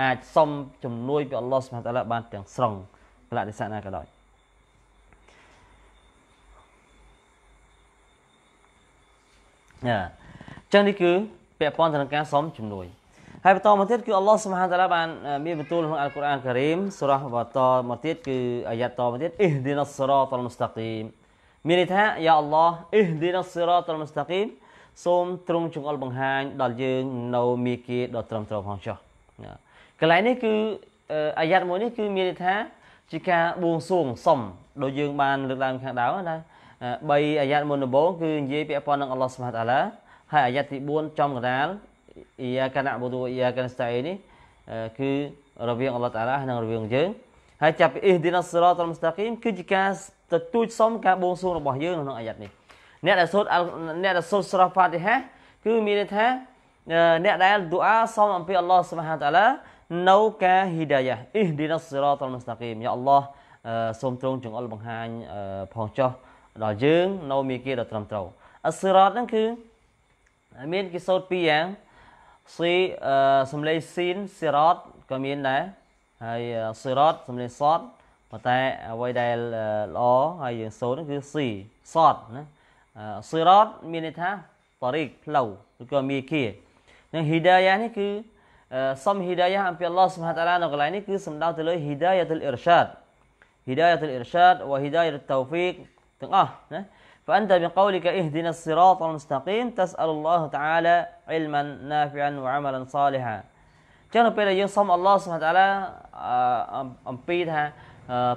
Speaker 1: អាចសុំជំនួយពីអល់ឡោះសុបហានតាឡាបានទាំងស្រុងកលៈទេសៈណាក៏ដោយណាចឹងនេះគឺពាក់ព័ន្ធទៅនឹងការសុំជំនួយហើយបន្តមកទៀតគឺអល់ឡោះសុបហានតាឡាបានមានបន្ទូលក្នុងអល់កុរអានការីមសូរ៉ាបន្តមកទៀតគឺអាយ៉ាតតមកទៀតអ៊ីហឌីណាសរ៉ាតលមស្តាគីមមានន័យថាយ៉ាអល់ឡោះអ៊ីហឌីណាសរ៉ាតលមស្តាគីមសូមទ្រង់ចង្អុលបង្ហាញដល់យើងនៅមេគាដ៏ត្រឹមត្រូវផងចុះកន្លែងនេះគឺអាយ៉ាតមួយនេះគឺមានន័យថាជាការបួងសួងសុំដូចយើង បានលើកឡើងខាងដើមណា3អាយ៉ាតមុនដំបូងគឺនិយាយពាក់ព័ន្ធនឹងអល់ឡោះសុបហានតាឡាហើយអាយ៉ាតទី4ចំកណ្ដាលអ៊ីយ៉ាកាណាបូឌូអ៊ីយ៉ាកានស្តៃនេះគឺរវាងអល់ឡោះតាឡានិងរវាងយើងហើយចាប់ពីអ៊ីឌីណាសរ៉ាតលមស្តាគីមគឺជាការទទួលសុំការបួងសួងរបស់យើងនៅក្នុងអាយ៉ាត់នេះអ្នកដែលសូត្រអ្នកដែលសូត្រស្រះហ្វាទីហាគឺមានន័យថាអ្នកដែលឌូអាសុំអំពីអល់ឡោះស៊ុបហានតាឡានៅការហ៊ីដាយ៉ាអ៊ីឌីណាសរ៉ាតលមស្តាគីមយ៉ាអល់ឡោះសូមទ្រង់ចង្អុលបង្ហាញផងចោះដល់យើងនៅមេគាដ៏ត្រឹមត្រូវអសរ៉ាតហ្នឹងគឺមានគេសូត្រពីរយ៉ាង C សំឡេងស៊ីនសេរ៉តក៏មានដែរហើយសេរ៉តសំឡេងសតប៉ុន្តែអ្វីដែលល្អហើយយើងសូនគឺ C សតណាសេរ៉តមានន័យថាតារីកផ្លូវឬក៏មាគ៌ានិងហ៊ីដាយ៉ានេះគឺសំហ៊ីដាយ៉ាអំពី Allah Subhanahu Taala នៅកន្លែងនេះគឺសំដៅទៅលើហ៊ីដាយ៉ាទុលអ៊ីរសាតហ៊ីដាយ៉ាទុលអ៊ីរសាតវ៉ហ៊ីដាយ៉ាទុលតោហ្វីកទាំងអស់ណា فأنت بقولك اهدنا الصراط المستقيم تسأل الله تعالى علما نافعا وعملا صالحا ចឹងនៅពេលដែលយើងសុំអល់ឡោះសុបហានតាឡាអំពីថា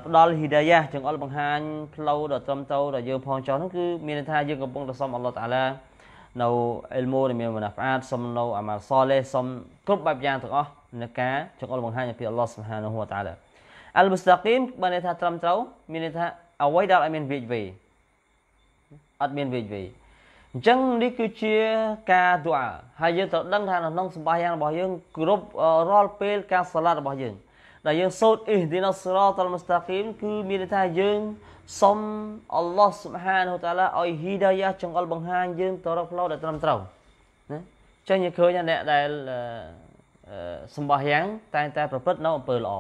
Speaker 1: ផ្ដល់ហ៊ីដាយ៉ាចឹងអល់បង្ហាញផ្លូវដ៏ត្រឹមត្រូវដែលយើងផងចោះនោះគឺមានន័យថាយើងកំពុងតែសុំអល់ឡោះតាឡានៅអ៊ីលមូដែលមានមណាហ្វាតសុំនៅអាម៉ាល់សលេសុំគ្រប់បែបយ៉ាងទាំងអស់នៃការចឹងអល់បង្ហាញអំពីអល់ឡោះសុបហានហូវតាឡាអល់មស្តាគីមបានន័យថាត្រឹមត្រូវមានន័យថាអ្វីដែលអត់មានវិជ្ជវេយអត់មានវេកវេអញ្ចឹងនេះគឺជាការឌូអាហើយយើងត្រូវដឹង ថានៅក្នុងសម្បាយ៉ាងរបស់យើងគ្រប់រាល់ពេលការសាឡាត់របស់យើងដែលយើងសូត្រអ៊ីឌីណាសរ៉ាតលមស្តាគីមគឺមានន័យថាយើងសុំអល់ឡោះស៊ុបហានហូតាឡាឲ្យហ៊ីដាយ៉ាចង្អុលបង្ហាញយើងទៅរកផ្លូវដែលត្រឹមត្រូវណាចឹងយើងឃើញអ្នកដែលសម្បោះយ៉ាង តែងតែប្រព្រឹត្តនៅអំពើល្អ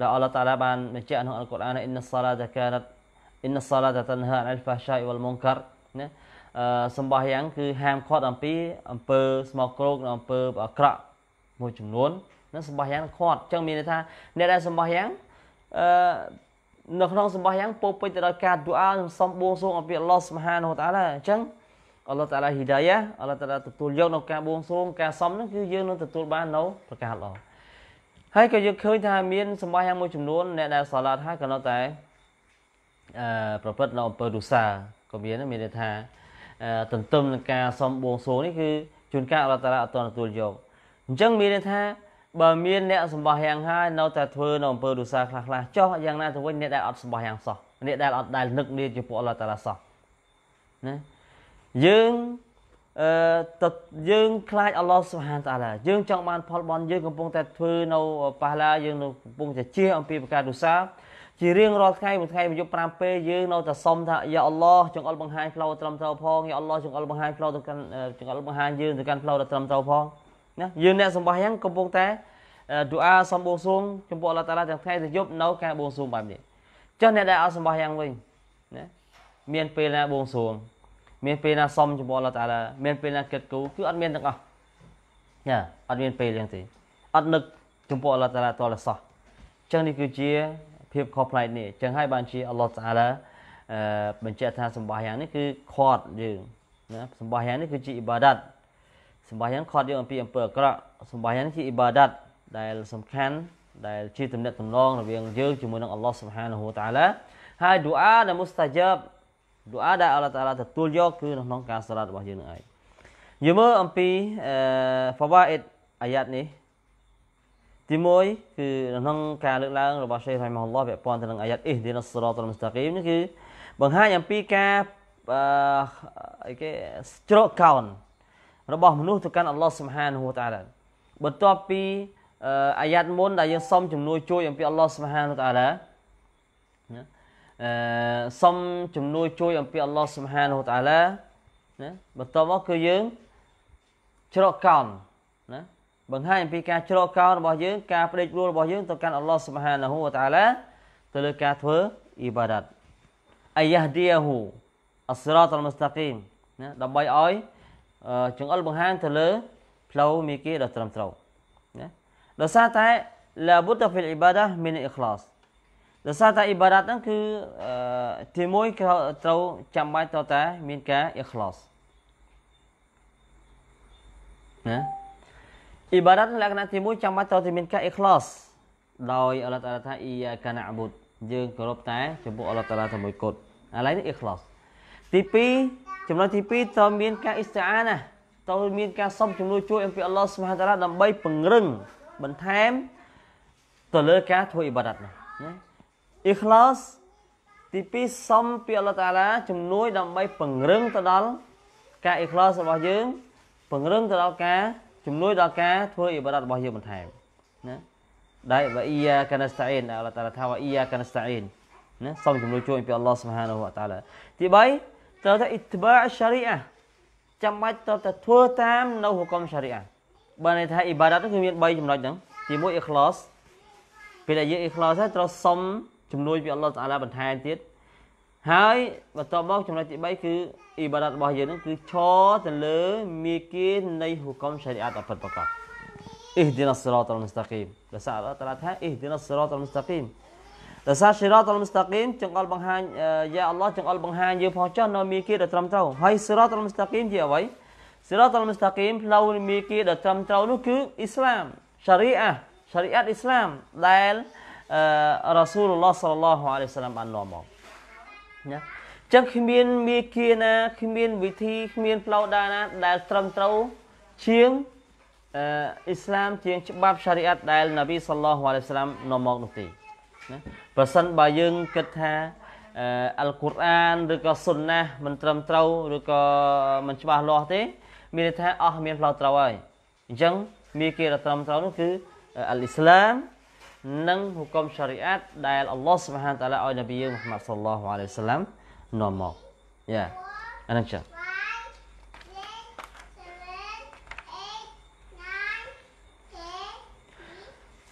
Speaker 1: ដែលអល់ឡោះតាឡាបានបញ្ជាក់ក្នុងអល់កុរអានអ៊ីនសាឡាតាកាណាត់ inna salata tanha 'anil fahsya'i wal munkar ណាសម្បោះយ៉ាងគឺហាមឃាត់អំពីអំពើស្មោកគ្រោកនិងអំពើអាក្រក់មួយចំនួនណាសម្បោះយ៉ាងឃាត់អញ្ចឹងមានន័យថាអ្នកដែលសម្បោះយ៉ាងអឺនៅក្នុងសម្បោះយ៉ាងពោពេញទៅដោយការឌូអានិងសំបួងសួងអំពីអល់ឡោះសុបហានហូតាឡាអញ្ចឹងអល់ឡោះតាឡាហ៊ីដាយ៉ាអល់ឡោះតាឡាទទួលយក នៅការបួងសួងការសំនឹងគឺយើងនឹងទទួលបាននៅប្រការល្អហើយក៏យើងឃើញថាមានសម្បោះយ៉ាងមួយចំនួនអ្នកដែលសាឡាតហើយក៏នៅតែប្រព្រឹត្តនៅអំពើទុសាក៏មានមានន័យថា ទន្ទឹមនឹងការសំបងសួរនេះគឺជួនកាលអរដ្ឋរាអត់ទទួលយកអញ្ចឹងមានន័យថាបើមានអ្នកសម្បោះយ៉ាងហើយនៅតែធ្វើនៅអំពើទុសាខ្លះខ្លះចោះយ៉ាងណាទៅវិញអ្នកដែលអត់សម្បោះយ៉ាងសោះអ្នកដែលអត់ដែលនឹកនាចំពោះអរដ្ឋរាសោះណាយើងអឺតយើងខ្លាចអល់ឡោះសុហានតាឡាយើងចង់បាន ផលបន់យើងកំពុងតែធ្វើនៅប៉ះឡាយើងនៅកំពុងតែជះអំពីប្រការទុសាជារៀងរាល់ថ្ងៃមួយថ្ងៃមួយយប់5ពេលយើងនៅតែសុំថាយ៉ាអល់ឡោះចង្អុលបង្ហាញផ្លូវត្រឹមត្រូវផងយ៉ាអល់ឡោះចង្អុលបង្ហាញផ្លូវទៅកាន់ចង្អុលបង្ហាញយើងទៅកាន់ផ្លូវត្រឹមត្រូវផងណាយើងអ្នកសម្បោះយ៉ាងកំពុងតែឌូអាសុំបួងសួងចំពោះអល់ឡោះតាឡាទាំងថ្ងៃទាំងយប់នៅ ការបួងសួងបែបនេះចុះអ្នកដែលអត់សម្បោះយ៉ាងវិញណាមានពេលណាបួងសួងមានពេលណាសុំចំពោះអល់ឡោះតាឡាមានពេលណាគិតគូគឺអត់មានទាំងអស់ណាអត់មានពេលយ៉ាងទេអត់នឹកចំពោះអល់ឡោះតាឡាតលសោះចឹងនេះគឺជាភាពខុសប្លែកនេះចឹងហើយបានជាអល់ឡោះស្អាឡាបញ្ជាក់ថាសម្បោះយ៉ាងនេះគឺខាត់យើងណាសម្បោះយ៉ាងនេះគឺជាអ៊ីបាដាតសម្បោះយ៉ាងខាត់យើងអំពីអំពើអាក្រក់សម្បោះយ៉ាងនេះជាអ៊ីបាដាតដែលសំខាន់ដែលជាទំនាក់ទំនងរវាងយើងជាមួយនឹងអល់ឡោះស៊ុបហានហូតាឡាហើយឌូអាដែលមុស្តាជាបឌូអាដែលអល់ឡោះតាឡាទទួលយកគឺនៅក្នុងការសាឡាត់របស់យើងនឹងឯងយើងមើលអំពីអឺហ្វាវ៉ាអ៊ីតអាយ៉ាតនេះទី1គឺក្នុងការលើកឡើងរបស់សេះរ៉ៃម៉ូឡោះពាក់ព័ន្ធទៅនឹងអាយ៉ាត់អ៊ីសឌីនសរ៉ាតុលមស្តាគីមនេះគឺបង្ហាញអំពីការអីគេជ្រកកោនរបស់មនុស្សទៅកាន់អល់ឡោះស៊ុបហានហូតាឡាបន្ទាប់ពីអាយ៉ាត់មុនដែលយើងសុំជំនួយ ជួយអំពីអល់ឡោះស៊ុបហានហូតាឡាណាអឺសុំជំនួយជួយអំពីអល់ឡោះស៊ុបហានហូតាឡាណាបន្ទាប់មកគឺយើងជ្រកកោនបង្ហាញអំពីការជ្រកកោនរបស់យើងការផ្ដេករួលរបស់យើងទៅកាន់អល់ឡោះស៊ុបហានាហ៊ូវតាឡាទៅលើការធ្វើអ៊ីបាដាតអាយ៉ាឌីយ៉ាហ៊ូអស្រតអលមស្តាគីមណាដើម្បីឲ្យចង្អុលបង្ហាញទៅលើផ្លូវមីគីដ៏ត្រឹមត្រូវណាដោយសារតែឡាប៊ុតហ្វីលអ៊ីបាដាមីនអ៊ីខ្លាសដោយសារតែអ៊ីបាដាតហ្នឹងគឺទីមួយត្រូវចាំបាច់ត្រូវតែ មានការអ៊ីខ្លាសណាអ៊ីបារ៉ាត់លក្ខណៈទី1ចាំបាច់ត្រូវតែមានការអ៊ីខ្លាសដោយអល់ឡោះតាឡាថាអ៊ីយ៉ាកាណាអ៊ប៊ូតយើងគោរពតែចំពោះអល់ឡោះតាឡាតែមួយគត់ឥឡូវនេះអ៊ីខ្លាសទី2ចំណុចទី2ត្រូវមានការអ៊ីស្តាអាណាត្រូវមានការសុំជំនួយជួយអំពីអល់ឡោះសុបហានតាឡាដើម្បីពង្រឹងបន្ថែមទៅលើការធ្វើអ៊ីបារ៉ាត់នេះណាអ៊ីខ្លាសទី2សុំពីអល់ឡោះតាឡាជំនួយដើម្បីពង្រឹងទៅដល់ការអ៊ីខ្លាសរបស់យើងពង្រឹងទៅដល់ការជំនួយដល់ការធ្វើអ៊ីបាដាតរបស់យើងបន្ថែមណាដែលវ៉ាអ៊ីយ៉ាកាណាស្តាអ៊ីនអល់ឡោះតាឡាថាវ៉ាអ៊ីយ៉ាកាណាស្តាអ៊ីនណាសូមជំនួយជួយពីអល់ឡោះស៊ុបហានហ៊ូវតាឡាទី3ត្រូវតែអ៊ីត្បាឆារីអាចាំបាច់ត្រូវតែធ្វើតាមនៅហុកមឆារីអាបើន័យថាអ៊ីបាដាតគឺមាន3ចំណុចហ្នឹងទី1អ៊ីខ្លោសពេលដែលយើងអ៊ីខ្លោសហើយត្រូវសុំជំនួយពីអល់ឡោះតាឡាបន្ថែមទៀតហើយបន្តមកចំណុចទី3គឺអ៊ីបាដាតរបស់យើងនឹងគឺឈរទៅលើមេគានៃហុកមសារីអាតអពិតប្រកបអ៊ីឌីណាសរ៉ាតអលមស្តាគីមដោយសារអល់តាឡាថាអ៊ីឌីណាសរ៉ាតអលមស្តាគីមដោយសារសិរ៉ាតអលមស្តាគីមចង្អល់បង្ហាញយ៉ាអល់ឡោះចង្អល់បង្ហាញយើងផងចុះនៅមេគាដែលត្រឹមត្រូវហើយសិរ៉ាតអលមស្តាគីមជាអ្វីសិរ៉ាតអលមស្តាគីមផ្លូវមេគាដែលត្រឹមត្រូវនោះគឺអ៊ីស្លាមសារីអាសារីអាតអ៊ីស្លាមដែលរ៉ាស៊ូលឡោះសល្លឡោះអាឡៃវសាឡាមបាននាំមកណាចឹងគ្មានមេគាណាគ្មានវិធីគ្មាន ផ្លូវដើរណា ដែលត្រឹមត្រូវជាងអឺអ៊ីស្លាម ជាងច្បាប់សារីអាត់ដែលនប៊ីសល្លោះអាឡៃសាឡាមនាំមកនោះទេណាប្រសិនបើយើងគិតថាអល់កុរអានឬក៏សុនណាមិនត្រឹមត្រូវឬក៏មិនច្បាស់លាស់ទេ មានន័យថា អស់មានផ្លូវត្រូវហើយអញ្ចឹងមេគាដែលត្រឹមត្រូវនោះគឺអល់អ៊ីស្លាមនិងហុកមសារីអាតដែលអល់ឡោះស៊ុបហានតាឡាឲ្យនប៊ីយើងមូហាម៉ាត់សល្លោះអាឡៃវសាឡាមនាំមកយ៉ាអានឹងចឹង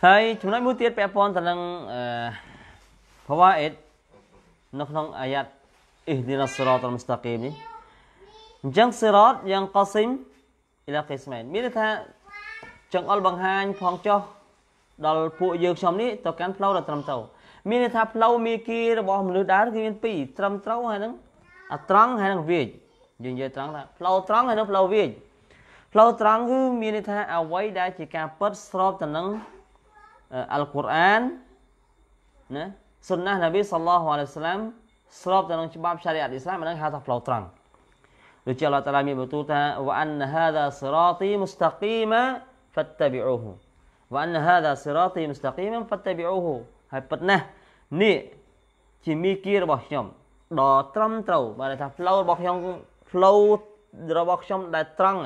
Speaker 1: ហើយចំណុចមួយទៀតពាក់ព័ន្ធទៅនឹងអឺផាវ៉ាអេតនៅក្នុងអាយ៉ាត់អ៊ីឌីណាសរ៉ាតអលមស្តាគីមនេះអញ្ចឹងសិរ៉ាតយ៉ាងកសិមអ៊ីឡាកីស្មែនមានន័យថាចង្អុលបង្ហាញផងចុះដល់ពួកយើងខ្ញុំនេះទៅកាន់ផ្លូវដែលត្រឹមត្រូវមានន័យថាផ្លូវមេគីរបស់មនុស្សដើរគឺមានពីរត្រឹមត្រូវហើយនឹងអត្រង់ហើយនឹងវាចយើងនិយាយត្រង់ថាផ្លូវត្រង់ហើយនឹងផ្លូវវាចផ្លូវត្រង់គឺមានន័យថាអ្វីដែល ជាការពិតស្របទៅនឹងអល់កុរអានណាសុនណះនប៊ីសល្លោះអាឡៃសាឡាម ស្របទៅនឹងច្បាប់ឆារីអាត់អ៊ីស្លាមអានឹងហៅថាផ្លូវត្រង់ដូចជាអល់ឡោះតាឡាមានបន្ទូលថាវ៉ាអានហាហ្សាសិរ៉ាទីមុស្តាគីម៉ាហ្វាត់តាប៊ីអ៊ូហ៊ូវ៉ាន់ហាដាសិរ៉ាទីមស្តាគីមហ្វាត់តេប៊ីអូហូហើយពិតណាស់នេះជាមីគីរបស់ខ្ញុំដ៏ត្រឹមត្រូវបានថាផ្លូវរបស់ខ្ញុំផ្លូវរបស់ខ្ញុំដែលត្រង់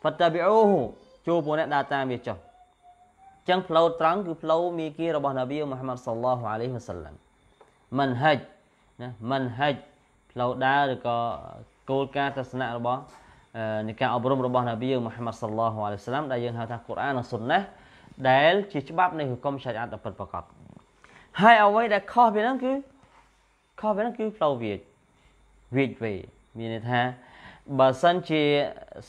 Speaker 1: ហ្វាត់តេប៊ីអូហូចូលពួកអ្នកដើរតាមវាចុះចឹងផ្លូវត្រង់គឺផ្លូវមីគីរបស់នប៊ីមូហាម៉ាត់សល្លោះអាឡៃហ៊ីវ៉ាសាឡាំមិនហិចណាមិនហិចផ្លូវដើរឬក៏គោលការណ៍ទស្សនៈរបស់នៃការអប់រំរបស់នប៊ីមូហាម៉ាត់សល្លោះអាឡៃហ៊ីវ៉ាសាឡាំដែលយើងហៅថាកូរ៉ាននិងសុនណេះដែលជាច្បាប់នៃហុគមឆរិអាត់ដ៏ពិតប្រាកដហើយអ្វីដែលខុសពីហ្នឹងគឺខុសពីហ្នឹងគឺផ្លូវវាវាវេមានន័យថាបើសិនជា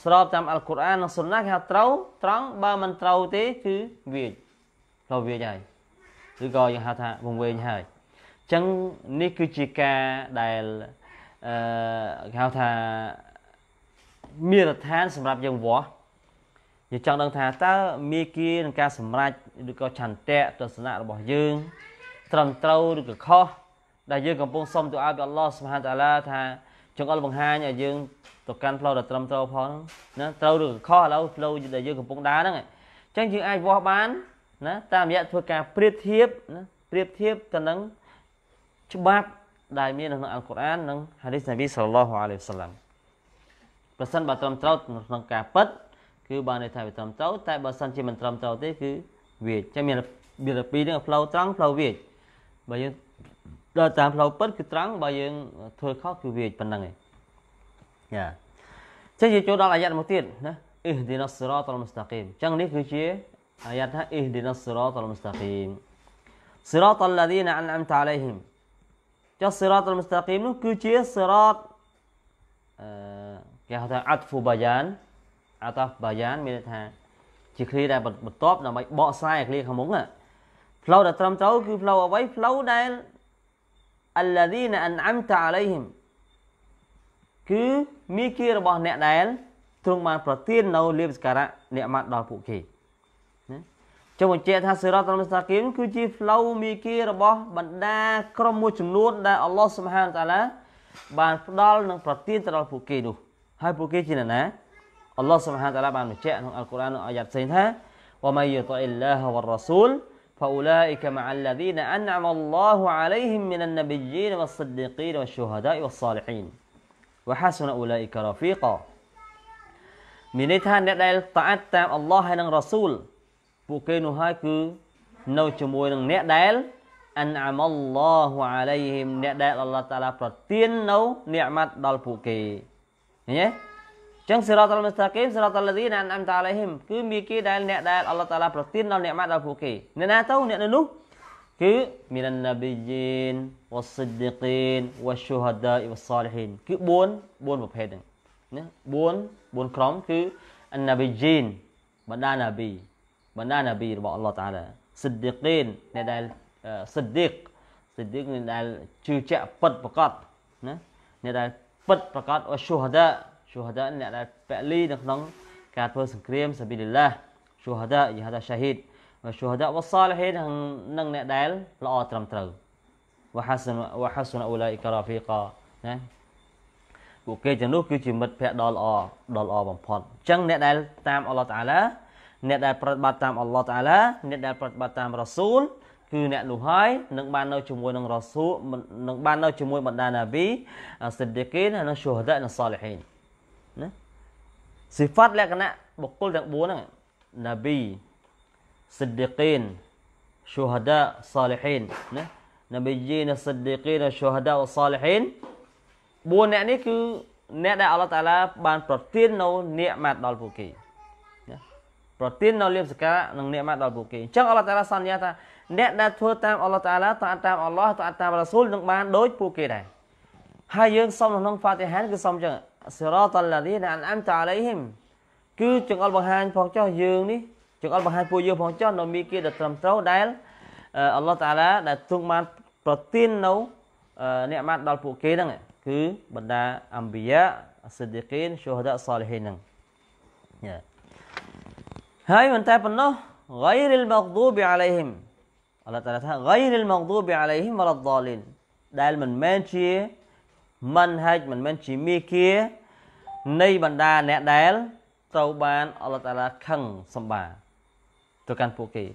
Speaker 1: ស្របតាមអល់កុរអាននិងសុនណាគេហៅត្រូវ ត្រង់បើមិនត្រូវទេគឺវាផ្លូវវាហើយឬក៏យើងហៅថាវង្វេងហើយអញ្ចឹងនេះគឺជាការដែលអឺគេហៅថាមានរដ្ឋានសម្រាប់យើងវាស់យើងចង់ដឹងថាតើមេគីនឹងការសម្រេចឬក៏ឆន្ទៈទស្សនៈរបស់យើងត្រឹមត្រូវឬក៏ខុសដែលយើងកំពុងសុំទូអាប់អល់ឡោះសុបហានតាឡាថា ចង្អុលបង្ហាញឲ្យយើងទៅកាន់ផ្លូវដែលត្រឹមត្រូវផងណាត្រូវឬក៏ខុសឥឡូវផ្លូវដែលយើងកំពុងដើរហ្នឹងអញ្ចឹងយើងអាចវាស់បានណាតាមរយៈធ្វើការប្រៀបធៀបណាប្រៀបធៀបទៅនឹងច្បាប់ដែលមាននៅក្នុងអល់កុរអាននិងហាឌីសនាប៊ីសល្លឡោះអាឡៃវសាឡាំប្រសិនបើត្រឹមត្រូវក្នុងការពិតគឺបានន័យថាវាត្រឹមត្រូវតែបើសិនជាមិនត្រឹមត្រូវទេគឺវាចាំមានមានពីរហ្នឹងផ្លូវត្រង់ផ្លូវវាបើយើងដល់តាមផ្លូវពិតគឺត្រង់បើយើងធ្វើខុសគឺវាប៉ុណ្្នឹងឯងយ៉ាចឹងយើងចូលដល់អាយ៉ាត់មកទៀតណាអ៊ីហឌីណាសរ៉ាតលមស្តាគីមចឹងនេះគឺជាអាយ៉ាត់ថាអ៊ីហឌីណាសរ៉ាតលមស្តាគីមសរ៉ាតលឡាឌីណាអានអាំតអាឡៃហ៊ីមចុះសរ៉ាតលមស្តាគីមនោះគឺជាសរ៉ាតអឺគេហៅថាអាត់ហ្វូបាយ៉ានអតោបាយ៉ាន មានន័យថា ជាឃ្លាដែលបន្ទាប់ដើម្បីបកស្រាយឃ្លាខាងមុខផ្លូវដែលត្រឹមត្រូវគឺផ្លូវអ្វីផ្លូវដែល alladhina an'amta alaihim គឺមីគីរបស់អ្នកដែលទ្រង់បានប្រទាននៅលាភសក្ការៈអ្នកម៉ាត់ដល់ពួកគេចុះបញ្ជាក់ថាសិរតអលមស្តាគីមគឺជាផ្លូវមីគីរបស់បណ្ដាក្រុមមួយចំនួនដែលអល់ឡោះសុបហានតាឡាបានផ្ដល់និងប្រទានទៅដល់ពួកគេនោះ ហើយពួកគេជាអ្នកណាអល់ឡោះសុបហានតាឡាបានបញ្ជាក់ក្នុងអល់កុរអានអាយ៉ាត់ផ្សេងថាវ៉ាម៉ៃយូតអ៊ីលឡាហវ៉ារ៉ាស៊ូល فأولئك مع الذين أنعم الله عليهم من النبيين والصديقين والشهداء والصالحين وحسن أولئك رفيقا មានន័យថាអ្នកដែលតអាត់តាមអល់ឡោះហើយនឹងរ៉ាស៊ូលពួកគេនោះហើយគឺនៅជាមួយនឹងអ្នកដែលអានអាមល់ឡោះអាឡៃហ៊ីមអ្នកដែលអល់ឡោះតាឡាប្រទាននៅនិអាម៉ាត់ដល់ពួកគេឃើញទេចឹងសិរតលមស្តាកេមសិរតលទីណានអមតាឡៃហ៊ីមគឺមានគេដែលអ្នកដែលអល់ឡោះតាឡាប្រទានដល់អ្នកម៉ាត់ដល់ពួកគេអ្នកណាទៅអ្នកនោះគឺមាននប៊ីយីនវ៉ាសិឌីកីនវ៉ាស៊ូហាដាវ៉ាសាលហ៊ីនគឺ4 4ប្រភេទហ្នឹងណា4 4ក្រុមគឺអនប៊ីយីនបណ្ដានប៊ីបណ្ដានប៊ីរបស់អល់ឡោះតាឡាសិឌីកីនអ្នកដែលសិឌីកសិឌីកអ្នកដែលជឿជាក់ពិតប្រកបណាអ្នកដែលពិតប្រកបវ៉ាស៊ូហាដា syuhada អ្នកដែលពលីនៅក្នុងការធ្វើសង្គ្រាមសាប៊ីលឡាស៊ូហដាយហដាសាហ៊ីតវ៉ាស៊ូហដាវ៉ាសាលហ៊ីននឹងអ្នកដែលល្អត្រឹមត្រូវវ៉ាហាសនវ៉ាហាសនអ៊ូឡៃការ៉ាហ្វីកាណាពួកគេទាំងនោះគឺជាមិត្តភក្តិដ៏ល្អដ៏ល្អបំផុតអញ្ចឹងអ្នកដែលតាមអល់ឡោះតាឡាអ្នកដែលប្រតិបត្តិតាមអល់ឡោះតាឡាអ្នកដែលប្រតិបត្តិតាមរ៉ាស៊ូលគឺអ្នកនោះហើយនឹងបាននៅជាមួយនឹងរ៉ាស៊ូលនឹងបាននៅជាមួយបណ្ដាណាប៊ីសិឌីកីននិងស៊ូហដានិងសាលហ៊ីនសិហ្វាត់លក្ខណៈបុគ្គលទាំង4ហ្នឹងណាប៊ីសិឌីកីនឈូហដាសាលីហ៊ីនណាណាប៊ីយីនសិឌីកីនឈូហដាសាលីហ៊ីន4អ្នកនេះគឺអ្នកដែលអល់ឡោះតាឡាបានប្រទាននៅនិកម៉ាត់ដល់ពួកគេណាប្រទាននៅលៀបសកានិងនិកម៉ាត់ដល់ពួកគេអញ្ចឹងអល់ឡោះតាឡាសន្យាថាអ្នកដែលធ្វើតាមអល់ឡោះតាឡាតាមតាមអល់ឡោះតាមតាមរ៉ាស៊ូលនឹងបានដូចពួកគេដែរហើយយើងសុំនៅក្នុងហ្វាទីហានគឺសុំអញ្ចឹងសិរតលាឌីណាអានអាំតាឡៃហ៊ីមគឺចង្អុលបង្ហាញផងចុះយើងនេះចង្អុលបង្ហាញពួកយើងផងចុះនៅមានគេដែលត្រឹមត្រូវដែលអល់ឡោះតាឡាដែលទ្រង់បានប្រទាននៅអ្នកបានដល់ពួកគេហ្នឹង គឺបណ្ដាអំបិយាសិឌីកីនស៊ូហដាសាលីហ៊ីនហ្នឹងហើយមិនតែប៉ុណ្ណោះ غير المغضوب عليهم អល់ឡោះតាឡាថា غير المغضوب عليهم ولا الضالين ដែលមិនមែនជាមិនហេតុមិនមែនជាមេគានៃបណ្ដាអ្នកដែលត្រូវបានអល់ឡោះតាឡាខឹងសម្បា ទៅកាន់ពួកគេ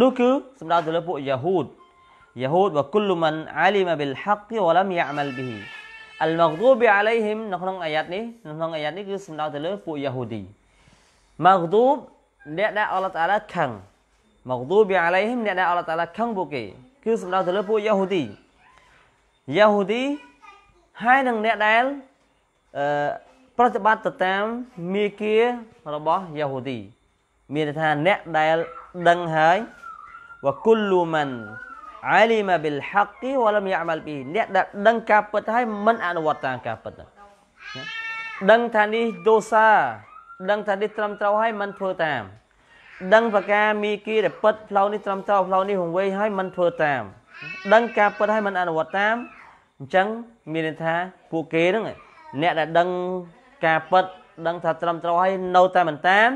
Speaker 1: នោះគឺសម្ដៅទៅលើពួកយ៉ាហូដយ៉ាហូដវគុលមិនអាលីមបិលហាក់វឡំយ៉ាមលប៊ីអលមហ្គូបអាឡៃហ៊ីមនៅក្នុងអាយ៉ាតនេះនៅក្នុងអាយ៉ាតនេះគឺសម្ដៅទៅលើពួកយ៉ាហូឌីម៉ាហ្គូបអ្នកដែលអល់ឡោះតាឡាខឹងម៉ាហ្គូបអាឡៃហ៊ីមអ្នកដែលអល់ឡោះតាឡាខឹងពួកគេ គឺសម្ដៅទៅលើពួកយ៉ាហូឌីយ៉ាហូឌីហើយនឹងអ្នកដែលអឺប្រតិបត្តិទៅតាមមេគារបស់យ៉ាហូឌីមានន័យថាអ្នកដែលដឹងហើយវគុលលូម៉ាន់អាលីម៉ាប៊ីលហាក់គីវឡមយ៉ាម៉ាល់ប៊ីអ្នកដែលដឹងការពិតហើយមិនអនុវត្តតាមការពិតដឹងថានេះដូសាដឹងថានេះត្រឹមត្រូវហើយមិនធ្វើតាម ដឹងប្រការមីគីដែលពិតផ្លូវនេះត្រឹមត្រូវផ្លូវនេះហងវែងហើយមិនធ្វើតាម ដឹងការពិតហើយមិនអនុវត្តតាមអញ្ចឹងមានន័យថាពួកគេហ្នឹង អ្នកដែលដឹងការពិតដឹងថាត្រឹមត្រូវហើយនៅតែមិនតាម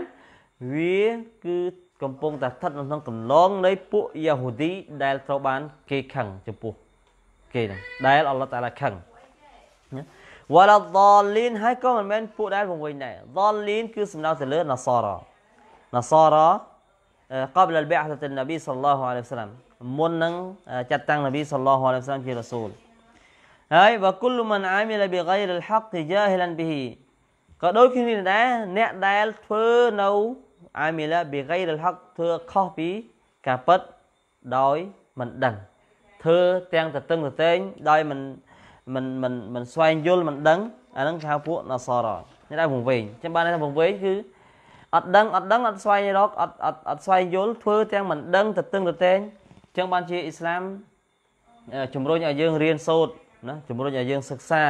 Speaker 1: វាគឺកំពុងតែស្ថិតនៅក្នុងកំឡងនៃពួកយ៉ាហូឌីដែលត្រូវបានគេខឹងចំពោះ គេហ្នឹងដែលអល់ឡោះតាឡាខឹងវ៉ាឡាដលលីនហើយក៏មិនមែនពួកដែលវង្វេងដែរដលលីនគឺសំដៅទៅលើណាសារ៉ាណាសារ៉ា قبل البعثة النبي صلى الله عليه وسلم មុននឹងចាត់តាំងនប៊ី صلى الله عليه وسلم ជារ៉ាស៊ូលហើយវគុលមិនអាមីលបិហ្គៃរលហកទីយ៉ាហ៊ីលានប៊ីក៏ដូចគ្នានេះដែរអ្នកដែលធ្វើនៅអាមីលបិហ្គៃរលហកធ្វើខុសពីការពិតដោយមិនដឹងធ្វើទាំងតតឹងតតែងដោយមិនមិនមិនមិនស្វែងយល់មិនដឹងអាហ្នឹងគេហៅពួកណសារ៉ានេះដែរវង្វេងចឹងបានថាវង្វេងគឺអត់ដឹងអត់ដឹងអត់ស្វែងរកអត់អត់អត់ស្វែងយល់ធ្វើទាំងមិនដឹងតតឹងតតែងចឹងបានជាអ៊ីស្លាមជំរុញឲ្យយើងរៀនសូត្រណាជំរុញឲ្យយើងសិក្សា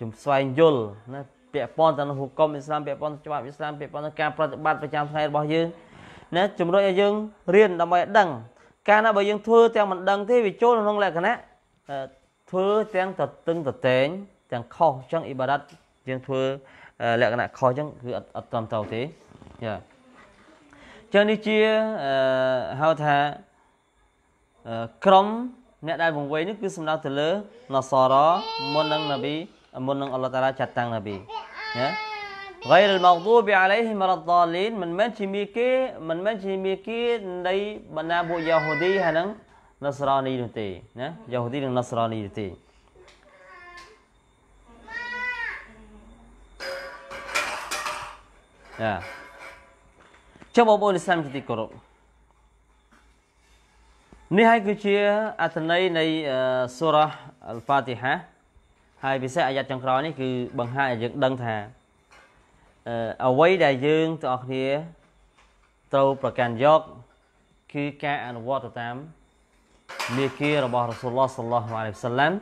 Speaker 1: ជំស្វែងយល់ណាពាក់ព័ន្ធទៅនឹងហុកុំអ៊ីស្លាមពាក់ព័ន្ធច្បាប់អ៊ីស្លាមពាក់ព័ន្ធនឹងការប្រតិបត្តិប្រចាំថ្ងៃរបស់យើងណាជំរុញឲ្យយើងរៀនដើម្បីឲ្យដឹងកាលណាបើយើងធ្វើទាំងមិនដឹងទេវាចូលក្នុងលក្ខណៈធ្វើទាំងតតឹងតតែងទាំងខុសអញ្ចឹងអ៊ីបារ៉ាត់យើងធ្វើលក្ខណៈខុសអញ្ចឹងគឺអត់អត់ត្រឹមត្រូវទេយ៉ាចឹងនេះជាហៅថាក្រុមអ្នកដែលវង្វេងនេះគឺសំដៅទៅលើណសារ៉ាមុននឹងនប៊ីមុននឹងអល់ឡោះតាឡាចាត់តាំងនប៊ីណា غير المغضوب عليهم ولا الضالين មិនមែនជាមីគេមិនមែនជាមីគេនៃបណ្ដាពួកយ៉ាហូឌីហើយនឹងណសរ៉ានីនោះទេណាយ៉ាហូឌីនិងណសរ៉ានីនោះទេណាចុះបងប្អូនឥស្លាមជាទីគោរពនេះហើយគឺជាអត្ថន័យនៃសូរ៉ាអល់ហ្វាទីហាហើយពិសេសអាយ៉ាត់ចុងក្រោយនេះគឺបង្ហាញឲ្យយើងដឹងថាអ្វីដែលយើងទាំងអស់គ្នាត្រូវប្រកាន់យកគឺការអនុវត្តទៅតាមមេគារបស់រ៉ាស៊ូលឡោះសល្លោះអាឡៃហ៊ីវសាឡាំ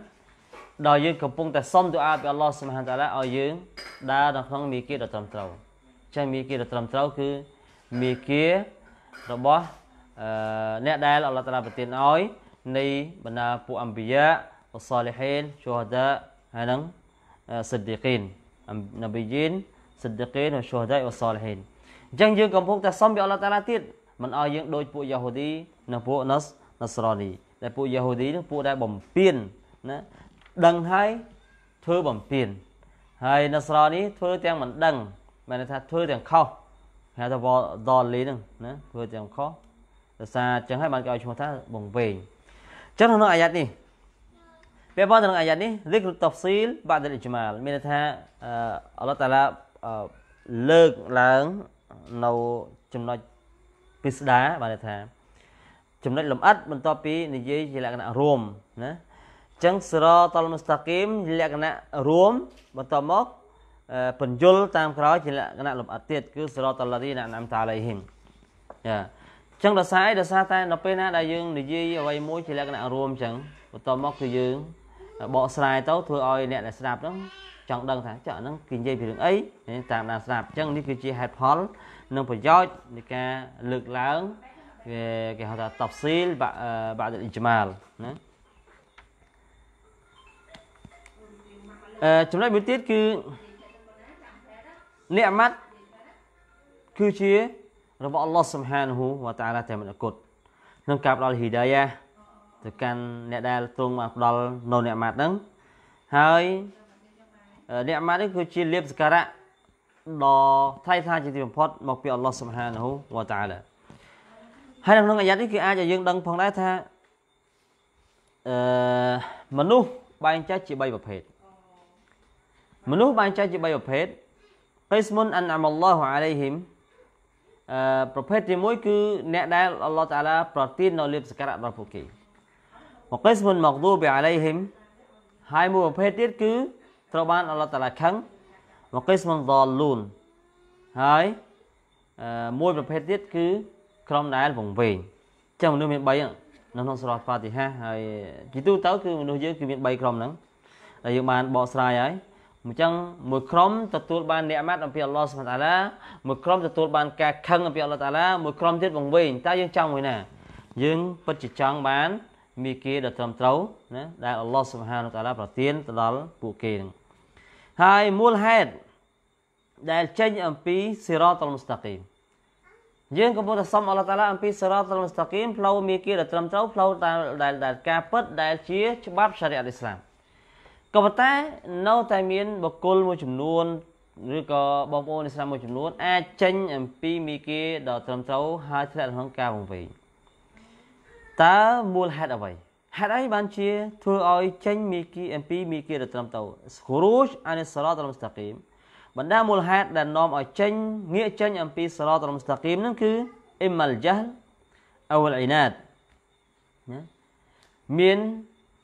Speaker 1: ដោយយើងកំពុងតែសុំទូអាពីអល់ឡោះស៊ុបហានតាឡាឲ្យយើងដើរនៅក្នុងមេគាដ៏ត្រឹមត្រូវចឹងមេគាដ៏ត្រឹមត្រូវ គឺមេគារបស់អ្នកដែលអល់ឡោះតាឡាប្រទានឲ្យនៃបណ្ដាពួកអម្បិយាអសាលីហ៊ីនជូហដាហើយនឹងសិឌីកីននប៊ីយីនសិឌីកីនជូហដាអសាលីហ៊ីនអញ្ចឹងយើងកំពុងតែសុំពីអល់ឡោះតាឡាទៀតមិនឲ្យយើងដូចពួកយ៉ាហូឌីនិងពួកណាស់ណាស់រ៉ានីដែលពួកយ៉ាហូឌីនឹងពួកដែលបំពេញណាដឹងហើយធ្វើបំពេញហើយណាស់រ៉ានីធ្វើទាំងមិនដឹងមានន័យថាធ្វើទាំងខុសហៅថាវដលលីនឹងណាធ្វើទាំងខុសដោយសារអញ្ចឹងហើយបានគេឲ្យឈ្មោះថាបង្វែងអញ្ចឹងក្នុងអាយ៉ាត់នេះពាក់ព័ន្ធទៅនឹងអាយ៉ាត់នេះរិកតុហ្ស៊ីលបាដិលអ៊ីជ្មាលមានន័យថាអល់ឡោះតាឡាលើកឡើងនៅចំណុចពិស្ដាបានន័យថា ចំណុចលម្អិតបន្ទាប់ពីនិយាយជាលក្ខណៈរួមណាអញ្ចឹងសិរតលមស្តាគីមលក្ខណៈរួមបន្ទាប់មកបញ្យលតាមក្រោយជាលក្ខណៈលម្អិតទៀតគឺសិរតលឡាឌីណាណាំតាឡៃហ៊ីមចាចឹងដោយសារអីដោយសារតែនៅពេលណាដែលយើងនិយាយអ្វីមួយជាលក្ខណៈរួមចឹងបន្ទាប់មកគឺយើងបកស្រាយទៅធ្វើឲ្យអ្នកដែលស្ដាប់នោះចង់ដឹងថាចុះអាហ្នឹងគេនិយាយពីរឿងអីតាមដានស្ដាប់ចឹងនេះគឺជាហេតុផលនិងប្រយោជន៍នៃការលើកឡើងគេគេហៅថា tafsil بعد الإجمال ណាអឺចំណុចមួយទៀតគឺនិអម័តគឺជារបស់អល់ឡោះសុបហានហ៊ូវតាអាឡាតែមិនអគុតក្នុងការផ្ដល់ហ៊ីដាយ៉ាទៅកាន់អ្នកដែលទ្រង់បានផ្ដល់នៅអ្នកម៉ាត់ហ្នឹងហើយអ្នកម៉ាត់នេះគឺជាលៀបសការៈដ៏ថ្លៃថ្លាជាទីបំផុតមកពីអល់ឡោះសុបហានហ៊ូវតាអាឡាហើយនៅក្នុងអាយ៉ាត់នេះគឺអាចឲ្យយើងដឹងផងដែរថាអឺមនុស្សបែងចែកជា3ប្រភេទមនុស្សបែងចែកជា3ប្រភេទ قسم أنعم الله عليهم ប្រភេទទី1គឺអ្នកដែលអល់ឡោះតាឡាប្រទាននៅលៀបសក្ការៈដល់ពួកគេមកិសមុនមកឌូបអាឡៃហ៊ីមហើយមួយប្រភេទទៀតគឺត្រូវបានអល់ឡោះតាឡាខឹងមកិសមុនដលលូនហើយមួយប្រភេទទៀតគឺក្រុមដែលវង្វេងចឹងមនុស្សមាន3ហ្នឹងនៅក្នុងសូរ៉ាហ្វាទីហាហើយជាទូទៅគឺមនុស្សយើងគឺមាន3ក្រុមហ្នឹងដែលយើងបានបកស្រាយហើយអញ្ចឹងមួយក្រុមទទួលបានអ្នកម៉ាត់អំពីអល់ឡោះសុបតាឡាមួយក្រុមទទួលបានការខឹងអំពីអល់ឡោះតាឡាមួយក្រុមទៀតវង្វេងតើយើងចង់មួយណាយើងពិតជាចង់បានមីគេដ៏ត្រឹមត្រូវណាដែលអល់ឡោះសុបហានតាឡាប្រទានទៅដល់ពួកគេនឹងហើយមូលហេតុដែលចេញអំពីសិរ៉ាតុលមស្តាគីមយើងកំពុងតែសុំអល់ឡោះតាឡាអំពីសិរ៉ាតុលមស្តាគីមផ្លូវមីគេដ៏ត្រឹមត្រូវផ្លូវដែលដែលការពិតដែលជាច្បាប់សារីអាត់អ៊ីស្លាមក៏ប៉ុន្តែនៅតែមានបុគ្គលមួយចំនួនឬក៏បងប្អូនឥស្លាមមួយចំនួនអាចចេញអំពីមីគេដល់ត្រឹមត្រូវហើយឆ្លាតក្នុងការបង្វេងតើមូលហេតុអ្វីហេតុអីបានជា ធ្វើឲ្យ ចេញមីគីអំពីមីគីដល់ត្រឹមទៅគ្រូជអានិសរតរមស្តាគីមបណ្ដាមូលហេតុដែលនាំឲ្យចេញ ងាកចេញអំពីសរតរមស្តាគីមហ្នឹងគឺអ៊ីមលចាស់អវលអ៊ីណាតណាមាន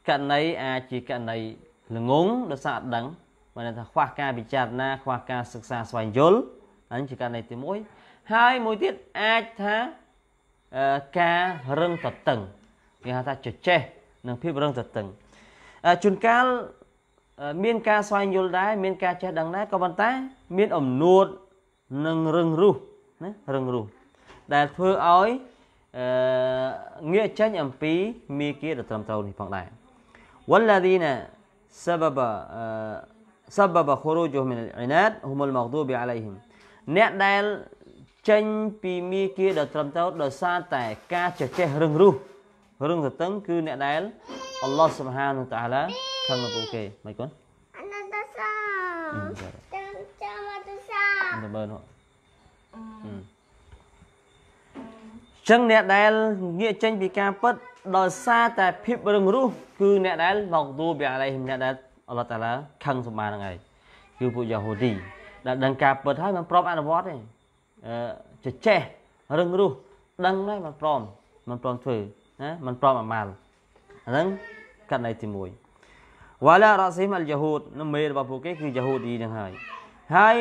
Speaker 1: ករណីអាចជាករណីល្ងងដោយសារអត់ដឹងមានថាខ្វះការពិចារណាខ្វះការសិក្សាស្វែងយល់ហ្នឹងជាករណីទី1ហើយមួយទៀតអាចថាការរឹងតតឹងគេហៅថាជជែកនិងភាពរឹងតតឹងជួនកាលមានការស្វែងយល់ដែរមានការចេះដឹងដែរក៏ប៉ុន្តែ មានអំនួតនិងរឹងរ
Speaker 2: ូសណារឹងរ
Speaker 1: ូសដែលធ្វើឲ្យអឺងាកចេញអំពីមេគាដ៏ត្រឹមត្រូវនេះផងដែរ والذين سبب سبب خروجه من العناد هم المغضوب عليهم អ្នកដែលចេញពីមីគាដ៏ត្រឹមត្រូវដោយសារតែ ការចេះចេះរឹងរូសរឹងទទឹង គឺ អ្នកដែលអល់ឡោះស៊ុបហានតាឡាខឹងលើពួកគេមិនគន់
Speaker 2: អណតាសាចាំចាំអត់សាទៅ
Speaker 1: មើលនោះចឹងអ្នកដែលងាកចេញពីការពិតដោយសារតែភាពរឹងរូសគឺអ្នកដែលមកទូបិអាឡៃហ៊ីមអ្នកដែលអល់ឡោះតាឡាខឹងសម្បានហ្នឹងហើយគឺពួកយ៉ាហូឌីដែលដឹងការពិតហើយមិនព្រមអនុវត្តទេអឺចេះរឹងរូសដឹងហើយមិនព្រមមិនព្រមធ្វើណាមិនព្រមអាម៉ាល់អញ្ចឹងកណ្ដីទី1វ៉ាឡារ៉ាស៊ីមអលយ៉ាហូដនៅមេរបស់ពួកគេគឺយ៉ាហូឌីហ្នឹងហើយហើយ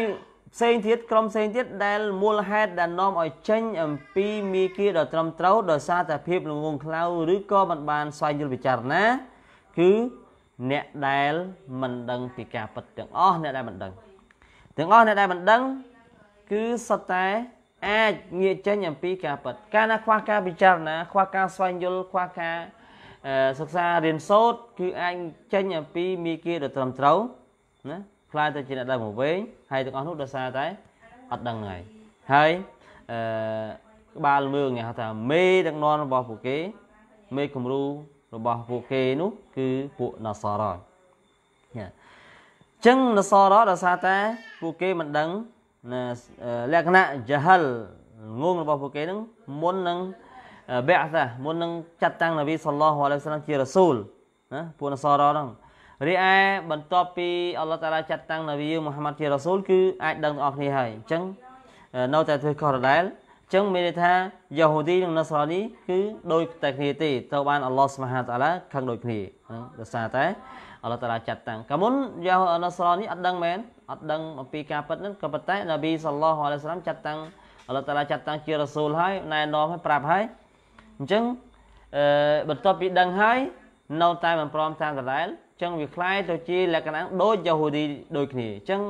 Speaker 1: ផ្សេងទៀតក្រុមផ្សេងទៀតដែល មូលហេតុដែលនាំឲ្យចេញអំពីមីគាដ៏ត្រឹមត្រូវដោយសារតែភាពល្ងងខ្លៅឬក៏មិនបានស្វែងយល់ពិចារណាគឺអ្នកដែលមិនដឹង ពីការពិតទាំងអស់អ្នកដែលមិនដឹងទាំងអស់អ្នកដែលមិនដឹងគឺសុទ្ធតែអាចងាកចេញអំពីការពិតកាលណាខ្វះការពិចារណាខ្វះការស្វែងយល់ខ្វះការសិក្សារៀនសូត្រគឺអាចចេញអំពីមីគាដ៏ត្រឹមត្រូវណាខ្លាយទៅជាអ្នកដើរមកវិញហើយទាំងអស់នោះដោយសារតែអត់ដឹងហើយហើយអឺក្បាលមើងគេហៅថាមេដឹកនាំរបស់ពួកគេមេគំរូរបស់ពួកគេនោះគឺពួកណាសារ៉ាចឹងណាសារ៉ាដោយសារតែពួកគេមិនដឹងលក្ខណៈយហលងងរបស់ពួកគេនឹងមុននឹងបាក់សាមុននឹងចាត់តាំងនប៊ីសល្លោះអាឡៃវសឡាមជារ៉ាស៊ូលណាពួកណាសារ៉ាហ្នឹងរីឯបន្ទាប់ពី អល់ឡោះតាឡាចាត់តាំងនវីមូហាម៉ាត់ជារ៉ាស៊ូលគឺអាចដឹងទាំងអស់គ្នាហើយអញ្ចឹងនៅតែធ្វើខុសដដែលអញ្ចឹងមានន័យថាយ៉ាហូឌីនិងណាសារ៉ានីគឺដូចតែគ្នាទេត្រូវបានអល់ឡោះស្មាហាតាឡាខឹងដូចគ្នាដោយសារតែអល់ឡោះតាឡាចាត់តាំងកាមុនយ៉ាណាសារ៉ានីអត់ដឹងមែនអត់ដឹងអំពីការពិតហ្នឹងក៏ប៉ុន្តែនវីសល្លោះអាឡៃសាឡាមចាត់តាំងអល់ឡោះតាឡាចាត់តាំងជារ៉ាស៊ូលហើយណែនាំហើយប្រាប់ហើយអញ្ចឹងបន្ទាប់ពីដឹងហើយ នៅតែមិនព្រមតាមដដែលចឹងវាคล้ายទៅជាលក្ខណៈដូចយ៉ាហូឌីដូចគ្នាចឹង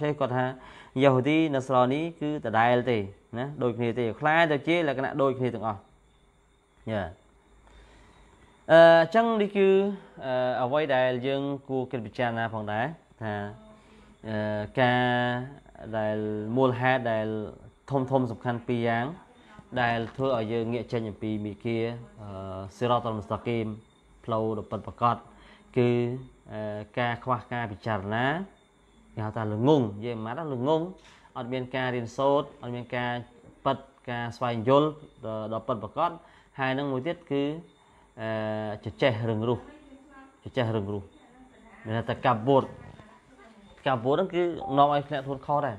Speaker 1: សេះគាត់ថាយ៉ាហូឌីណាស្រនីគឺដដែលទេណាដូចគ្នាទេคล้ายទៅជាលក្ខណៈដូចគ្នាទាំងអស់យ៉ាអឺចឹងនេះគឺអ្វីដែលយើងគួរគិតពិចារណាផងដែរថាអឺការដែលមូលហេតុដែល ធំធំសំខាន់ពីរយ៉ាងដែល ធ្វើឲ្យយើងងាកចេញអំពីមីគាអឺសិរតលមស្តាគីមផ្លូវដល់ពិតប្រកបគឺការខ្វះការពិចារណាគេហៅថាល្ងងនិយាយម៉ាត់ល្ងងអត់មានការរៀនសូត្រអត់មានការប៉ັດការស្វែងយល់ដល់ប៉ັດប្រកបហើយនឹងមួយទៀតគឺចចេះរឹងរូសចចេះរឹងរូសមានតែកាពតកាពតហ្នឹងគឺនាំឲ្យភ្នាក់ធ្ងន់ខុសដែរ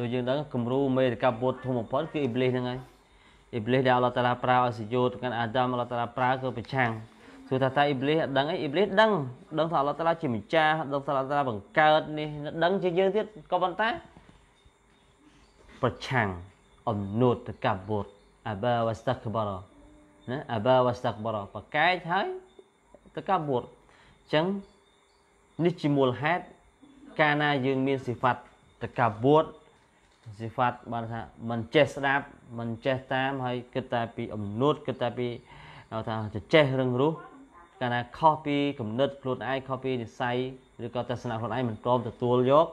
Speaker 1: ដូចយើងដឹងគំរូមេតកាពតធំបំផុតគឺអ៊ីប្លេសហ្នឹងហើយអ៊ីប្លេសដែលអល់ឡោះតាឡាប្រើឲ្យសយោទៅកាន់អាដាមអល់ឡោះតាឡាប្រើគឺប្រឆាំងគឺថាតើអ៊ីប្លីសអត់ដឹងអីអ៊ីប្លីសដឹងដឹងថាអល់ឡោះតាឡាជាម្ចាស់ដឹងថាអល់ឡោះតាឡាបង្កើតនេះដឹងជាយើងទៀតក៏ប៉ុន្តែប្រឆាំងអំនួតកាបូតអាបាវស្តាក់បារណាអាបាវស្តាក់បារប្រកែកហើយតកាបូតអញ្ចឹងនេះជាមូលហេតុកាលណាយើងមានសិផាត់តកាបូតសិផាត់បានថាមិនចេះស្ដាប់មិនចេះតាមហើយគិតតែពីអំនួតគិតតែពីថាចេះរឹងរូសកាលណាខុសពីគំនិតខ្លួនឯងខុសពីនិស្ស័យឬក៏ទស្សនៈខ្លួនឯងមិនព្រមទទួលយក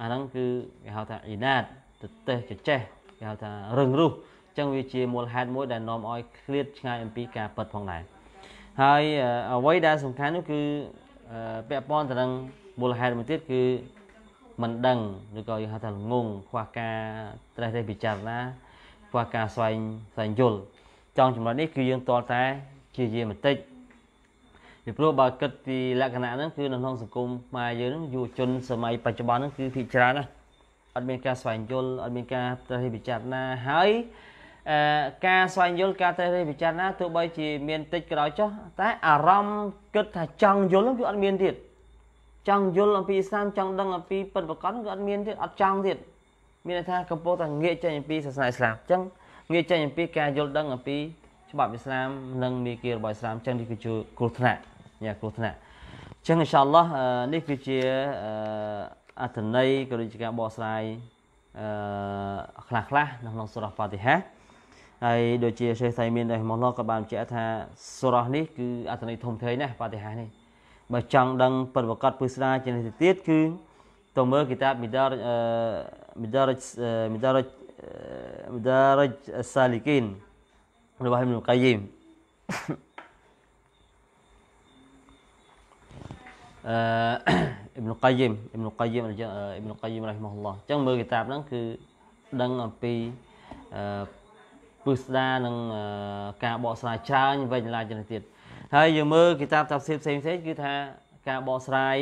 Speaker 1: អាហ្នឹងគឺគេហៅថាអ៊ីណាតទៅទេចចេះគេហៅថារឹងរូសអញ្ចឹងវាជាមូលហេតុមួយដែលនាំឲ្យឃ្លាតឆ្ងាយអំពីការពិតផងដែរហើយអ្វីដែលសំខាន់នោះគឺពាក់ព័ន្ធទៅនឹងមូលហេតុមួយទៀតគឺមិនដឹងឬក៏យើងហៅថាល្ងងខ្វះការត្រេះត្រេះពិចារណាខ្វះការស្វែងស្វែងយល់ចង់ចំណុចនេះគឺយើងតលតែជាយាមបន្តិចពីព្រោះបើគិតពីលក្ខណៈហ្នឹងគឺនៅក្នុងសង្គមខ្មែរយើងហ្នឹងយុវជនសម័យបច្ចុប្បន្នហ្នឹងគឺភាគច្រើនណាអត់មានការស្វែងយល់អត់មានការត្រិះពិចារណាហើយអឺការស្វែងយល់ការត្រិះពិចារណាទោះបី ជាមានតិចក៏ដោយចុះតែអារម្មណ៍គិតថាចង់យល់គឺអត់មានទៀតចង់យល់អំពីសាមចង់ដឹងអំពីពិតប្រកបគឺអត់មានទៀតអត់ចង់ទៀតមានន័យថាកំពុងតែងាកចេញអំពីសាសនាអ៊ីស្លាមអញ្ចឹងងាកចេញអំពីការយល់ដឹងអំពីច្បាប់អ៊ីស្លាមនិងនីតិរបស់អ៊ីស្លាមអញ្ចឹងនេះគឺគ្រោះថ្នាក់យ៉ាគ្រោះថ្នាក់អញ្ចឹងអ៊ីនសាអល់ឡោះនេះគឺជាអត្ថន័យក៏ដូចជាការបកស្រាយអឺខ្លះខ្លះនៅក្នុងសូរ៉ាហ្វាទីហាហើយដូចជាសេះសៃមានដែរម៉ូឡូក៏បានបញ្ជាក់ថាសូរ៉ានេះគឺអត្ថន័យធំធេងណាស់ហ្វាទីហានេះបើចង់ដឹងពិតប្រាកដពិសាជានេះទៅទៀតគឺទៅមើលគីតាបមីដារអឺមីដារមីដារមីដារសាលីគីនរបស់អ៊ីប្នុកៃយីមអ៊ីប្នុលកាយីមអ៊ីប្នុលកាយីមអ៊ីប្នុលកាយីមរ៉ៃម៉ហ៊ុលឡោះអញ្ចឹងមើលគីតាបហ្នឹងគឺដឹងអំពីពឹស្ដានឹង ការបកស្រាយច្រើនវិញឡាចឹងទៀតហើយយើងមើលគីតាបតាប់ស៊ីផ្សេងផ្សេងគឺថាការបកស្រាយ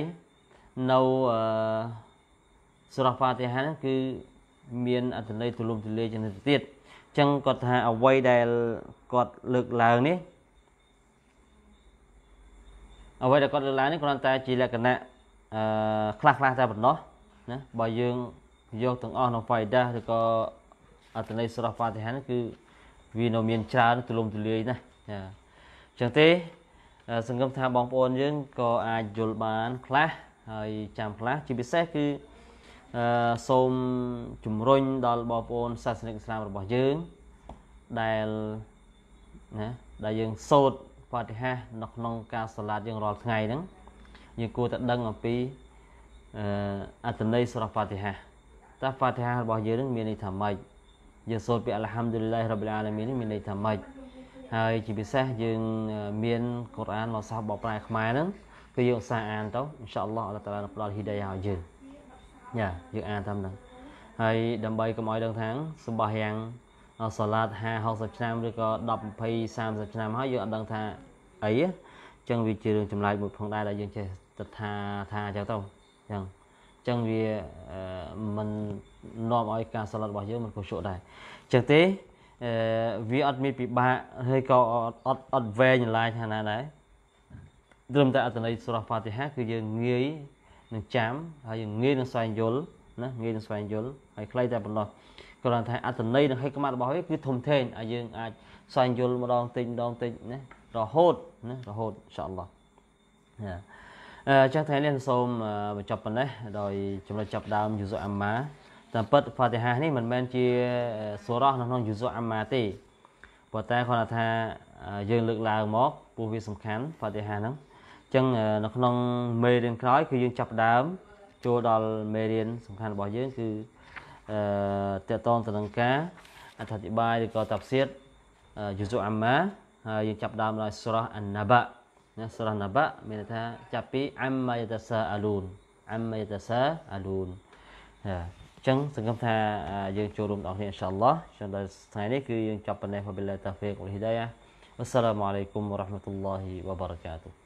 Speaker 1: នៅសូរ៉ាហ្វាទីហាហ្នឹងគឺមានអត្ថន័យទូលំទូលាយចឹងទៅទៀតអញ្ចឹងគាត់ថាអ្វីដែលគាត់លើកឡើងនេះអ្វីដែលគាត់លើកឡើងនេះគ្រាន់តែជាលក្ខណៈអឺខ្លះខ្លះតែប៉ុណ្ណោះណាបើយើងយកទាំងអស់នៅ Faida ឬក៏អត្ថន័យស្រស់ Fatiha នេះគឺវានៅមានច្រើនទូលំទូលាយណាស់ចាអញ្ចឹងទេ សង្ឃឹមថាបងប្អូនយើងក៏អាចយល់បាន ខ្លះហើយចាំខ្លះជាពិសេសគឺអឺសូមជំរុញដល់បងប្អូន សាសនិកឥស្លាមរបស់យើងដែលណាដែលយើងសូត្រហ្វាទីហានៅក្នុងការសាឡាតយើងរាល់ថ្ងៃហ្នឹងយើងគួរតែដឹងអំពីអត្ថន័យសូរ៉ាហ្វាទីហាតើហ្វាទីហារបស់យើងនឹងមានន័យថាម៉េចយើងសូត្រពីអល់ហាំឌុលឡាហ៍រ៉ាប៊ីលអាឡាមីនមានន័យថាម៉េចហើយជាពិសេសយើងមានកូរ៉ានមកសាសបកប្រែខ្មែរហ្នឹងគឺយើងសាអានទៅអ៊ីនសាអល់ឡោះអល់តាឡានឹងផ្ដល់ហ៊ីដាយាឲ្យយើងយ៉ាយើងអានតាមហ្នឹង ហើយដើម្បីកុំឲ្យដឹងថាសម្បោះយ៉ាងសាឡាត50 60ឆ្នាំឬក៏10 20 30ឆ្នាំហើយយើងអត់ដឹងថាអីអញ្ចឹងវាជារឿងចម្លែកមួយផងដែរដែលយើងចេះទៅថាថាអញ្ចឹងទៅអញ្ចឹងអញ្ចឹងវាមិននាំឲ្យការសាឡាតរបស់យើងមិនខុសជក់ដែរអញ្ចឹងទេវាអត់មានពិបាកហើយក៏អត់អត់វែងឡាយថាណាដែរត្រឹមតែអត្តន័យសូរ៉ាហ្វាទីហា គឺយើងងាយនឹងចាំហើយយើងងាយនឹងស្វែងយល់ណាងាយនឹងស្វែងយល់ហើយខ្លីតែប៉ុណ្ណោះគ្រាន់តែអត្តន័យនិងហិកមាត់របស់វាគឺធំធេងហើយយើងអាចស្វែងយល់ម្ដងតិចម្ដងតិចណារហូតណារហូតអ៊ីសាអល់ឡោះ
Speaker 2: ណា
Speaker 1: អញ្ចឹងថ្ងៃនេះសូមបញ្ចប់ប៉ុណ្ណេះដោយចំណុចចាប់ដើមយូសូអាម៉ាតាមពិតហ្វាទីហានេះមិនមែនជាសូរ៉ោះនៅក្នុងយូសូអាម៉ាទេប៉ុន្តែគាត់ថា យើងលើកឡើងមកព្រោះវាសំខាន់ហ្វាទីហាហ្នឹងអញ្ចឹងនៅក្នុងមេរៀនក្រោយ គឺយើងចាប់ដើមចូលដល់មេរៀនសំខាន់របស់យើងគឺអឺតកតងទៅនឹងការអធិប្បាយឬក៏តាប់សៀតយូស៊ូអាម៉ាហើយយើងចាប់ដើមដោយស្រះអាណាបាណាស្រះណាបាមានន័យថាចាប់ពីអាំម៉ៃតាសាអាលូនអាំម៉ៃតាសាអាលូនណាអញ្ចឹងសង្ឃឹមថាយើងចូលរួមបងប្អូនអ៊ីនសាអល់ឡោះចឹងដល់ថ្ងៃនេះគឺយើងចាប់ប៉ុណ្ណេះវបិលឡាតាហ្វីកវលហ៊ីដាយ៉ាអ៊ុស្សាឡាមអាឡៃគុំវរ៉ាហ្មាតុលឡាហ៊ីវបារកាតុ